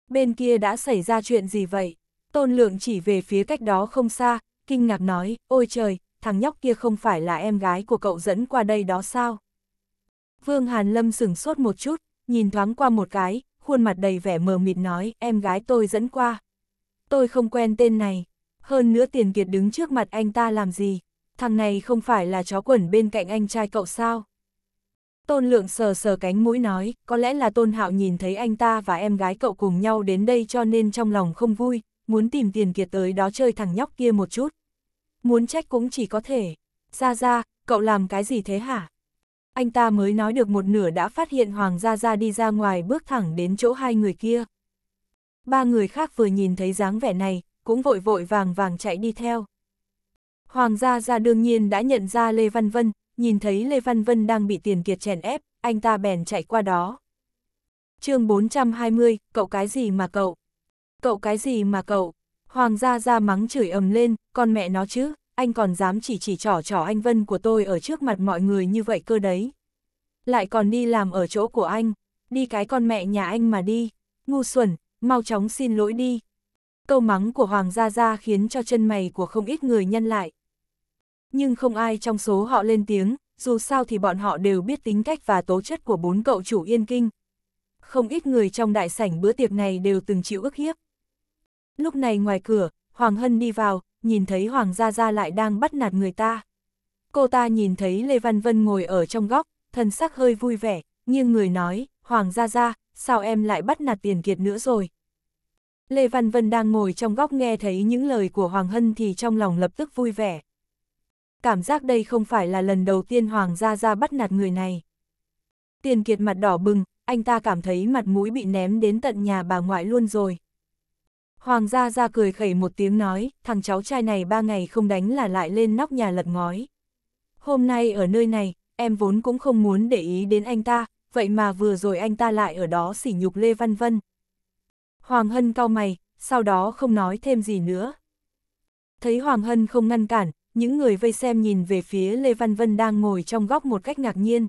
bên kia đã xảy ra chuyện gì vậy? Tôn lượng chỉ về phía cách đó không xa, kinh ngạc nói, ôi trời, thằng nhóc kia không phải là em gái của cậu dẫn qua đây đó sao? Vương Hàn Lâm sửng sốt một chút, nhìn thoáng qua một cái, khuôn mặt đầy vẻ mờ mịt nói, em gái tôi dẫn qua. Tôi không quen tên này, hơn nữa tiền kiệt đứng trước mặt anh ta làm gì, thằng này không phải là chó quẩn bên cạnh anh trai cậu sao? Tôn Lượng sờ sờ cánh mũi nói, có lẽ là Tôn Hạo nhìn thấy anh ta và em gái cậu cùng nhau đến đây cho nên trong lòng không vui, muốn tìm tiền kiệt tới đó chơi thằng nhóc kia một chút. Muốn trách cũng chỉ có thể. Ra ra, cậu làm cái gì thế hả? Anh ta mới nói được một nửa đã phát hiện Hoàng Gia Gia đi ra ngoài bước thẳng đến chỗ hai người kia. Ba người khác vừa nhìn thấy dáng vẻ này, cũng vội vội vàng vàng chạy đi theo. Hoàng Gia Gia đương nhiên đã nhận ra Lê Văn Vân, nhìn thấy Lê Văn Vân đang bị tiền kiệt chèn ép, anh ta bèn chạy qua đó. chương 420, cậu cái gì mà cậu? Cậu cái gì mà cậu? Hoàng gia ra mắng chửi ầm lên, con mẹ nó chứ, anh còn dám chỉ chỉ trỏ trỏ anh Vân của tôi ở trước mặt mọi người như vậy cơ đấy. Lại còn đi làm ở chỗ của anh, đi cái con mẹ nhà anh mà đi, ngu xuẩn, mau chóng xin lỗi đi. Câu mắng của Hoàng Gia Gia khiến cho chân mày của không ít người nhân lại. Nhưng không ai trong số họ lên tiếng, dù sao thì bọn họ đều biết tính cách và tố chất của bốn cậu chủ Yên Kinh. Không ít người trong đại sảnh bữa tiệc này đều từng chịu ức hiếp. Lúc này ngoài cửa, Hoàng Hân đi vào, nhìn thấy Hoàng Gia Gia lại đang bắt nạt người ta. Cô ta nhìn thấy Lê Văn Vân ngồi ở trong góc, thân sắc hơi vui vẻ, nhưng người nói, Hoàng Gia Gia, sao em lại bắt nạt tiền kiệt nữa rồi. Lê Văn Vân đang ngồi trong góc nghe thấy những lời của Hoàng Hân thì trong lòng lập tức vui vẻ cảm giác đây không phải là lần đầu tiên Hoàng Gia Gia bắt nạt người này. Tiền kiệt mặt đỏ bừng, anh ta cảm thấy mặt mũi bị ném đến tận nhà bà ngoại luôn rồi. Hoàng Gia Gia cười khẩy một tiếng nói, thằng cháu trai này ba ngày không đánh là lại lên nóc nhà lật ngói. Hôm nay ở nơi này, em vốn cũng không muốn để ý đến anh ta, vậy mà vừa rồi anh ta lại ở đó sỉ nhục Lê Văn Vân. Hoàng Hân cau mày, sau đó không nói thêm gì nữa. Thấy Hoàng Hân không ngăn cản, những người vây xem nhìn về phía Lê Văn Vân đang ngồi trong góc một cách ngạc nhiên.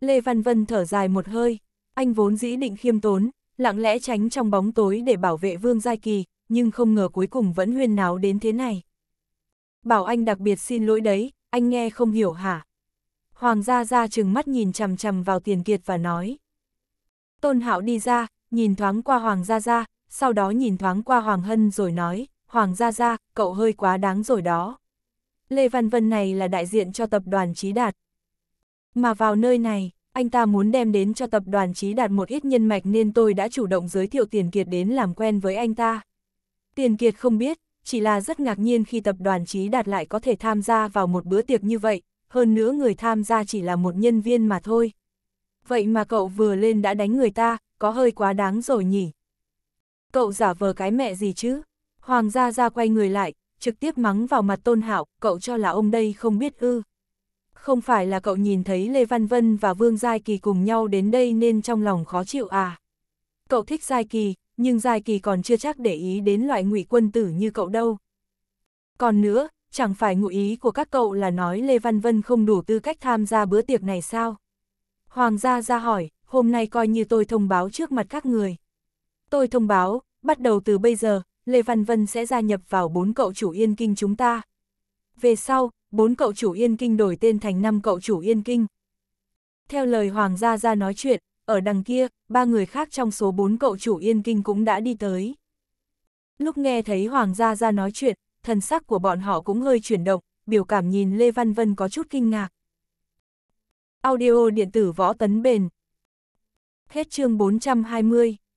Lê Văn Vân thở dài một hơi, anh vốn dĩ định khiêm tốn, lặng lẽ tránh trong bóng tối để bảo vệ Vương Giai Kỳ, nhưng không ngờ cuối cùng vẫn huyên náo đến thế này. Bảo anh đặc biệt xin lỗi đấy, anh nghe không hiểu hả? Hoàng gia ra chừng mắt nhìn chằm chằm vào tiền kiệt và nói. Tôn Hạo đi ra, nhìn thoáng qua Hoàng gia ra, sau đó nhìn thoáng qua Hoàng Hân rồi nói, Hoàng Gia Gia, cậu hơi quá đáng rồi đó. Lê Văn Vân này là đại diện cho tập đoàn Trí Đạt. Mà vào nơi này, anh ta muốn đem đến cho tập đoàn Trí Đạt một ít nhân mạch nên tôi đã chủ động giới thiệu Tiền Kiệt đến làm quen với anh ta. Tiền Kiệt không biết, chỉ là rất ngạc nhiên khi tập đoàn Trí Đạt lại có thể tham gia vào một bữa tiệc như vậy, hơn nữa người tham gia chỉ là một nhân viên mà thôi. Vậy mà cậu vừa lên đã đánh người ta, có hơi quá đáng rồi nhỉ? Cậu giả vờ cái mẹ gì chứ? Hoàng gia ra quay người lại, trực tiếp mắng vào mặt tôn hạo, cậu cho là ông đây không biết ư. Không phải là cậu nhìn thấy Lê Văn Vân và Vương Giai Kỳ cùng nhau đến đây nên trong lòng khó chịu à. Cậu thích Giai Kỳ, nhưng Giai Kỳ còn chưa chắc để ý đến loại ngụy quân tử như cậu đâu. Còn nữa, chẳng phải ngụ ý của các cậu là nói Lê Văn Vân không đủ tư cách tham gia bữa tiệc này sao? Hoàng gia ra hỏi, hôm nay coi như tôi thông báo trước mặt các người. Tôi thông báo, bắt đầu từ bây giờ, Lê Văn Vân sẽ gia nhập vào bốn cậu chủ Yên Kinh chúng ta. Về sau, bốn cậu chủ Yên Kinh đổi tên thành năm cậu chủ Yên Kinh. Theo lời Hoàng gia ra nói chuyện, ở đằng kia, ba người khác trong số bốn cậu chủ Yên Kinh cũng đã đi tới. Lúc nghe thấy Hoàng gia ra nói chuyện, thần sắc của bọn họ cũng hơi chuyển động, biểu cảm nhìn Lê Văn Vân có chút kinh ngạc. Audio điện tử võ tấn bền. Hết chương 420.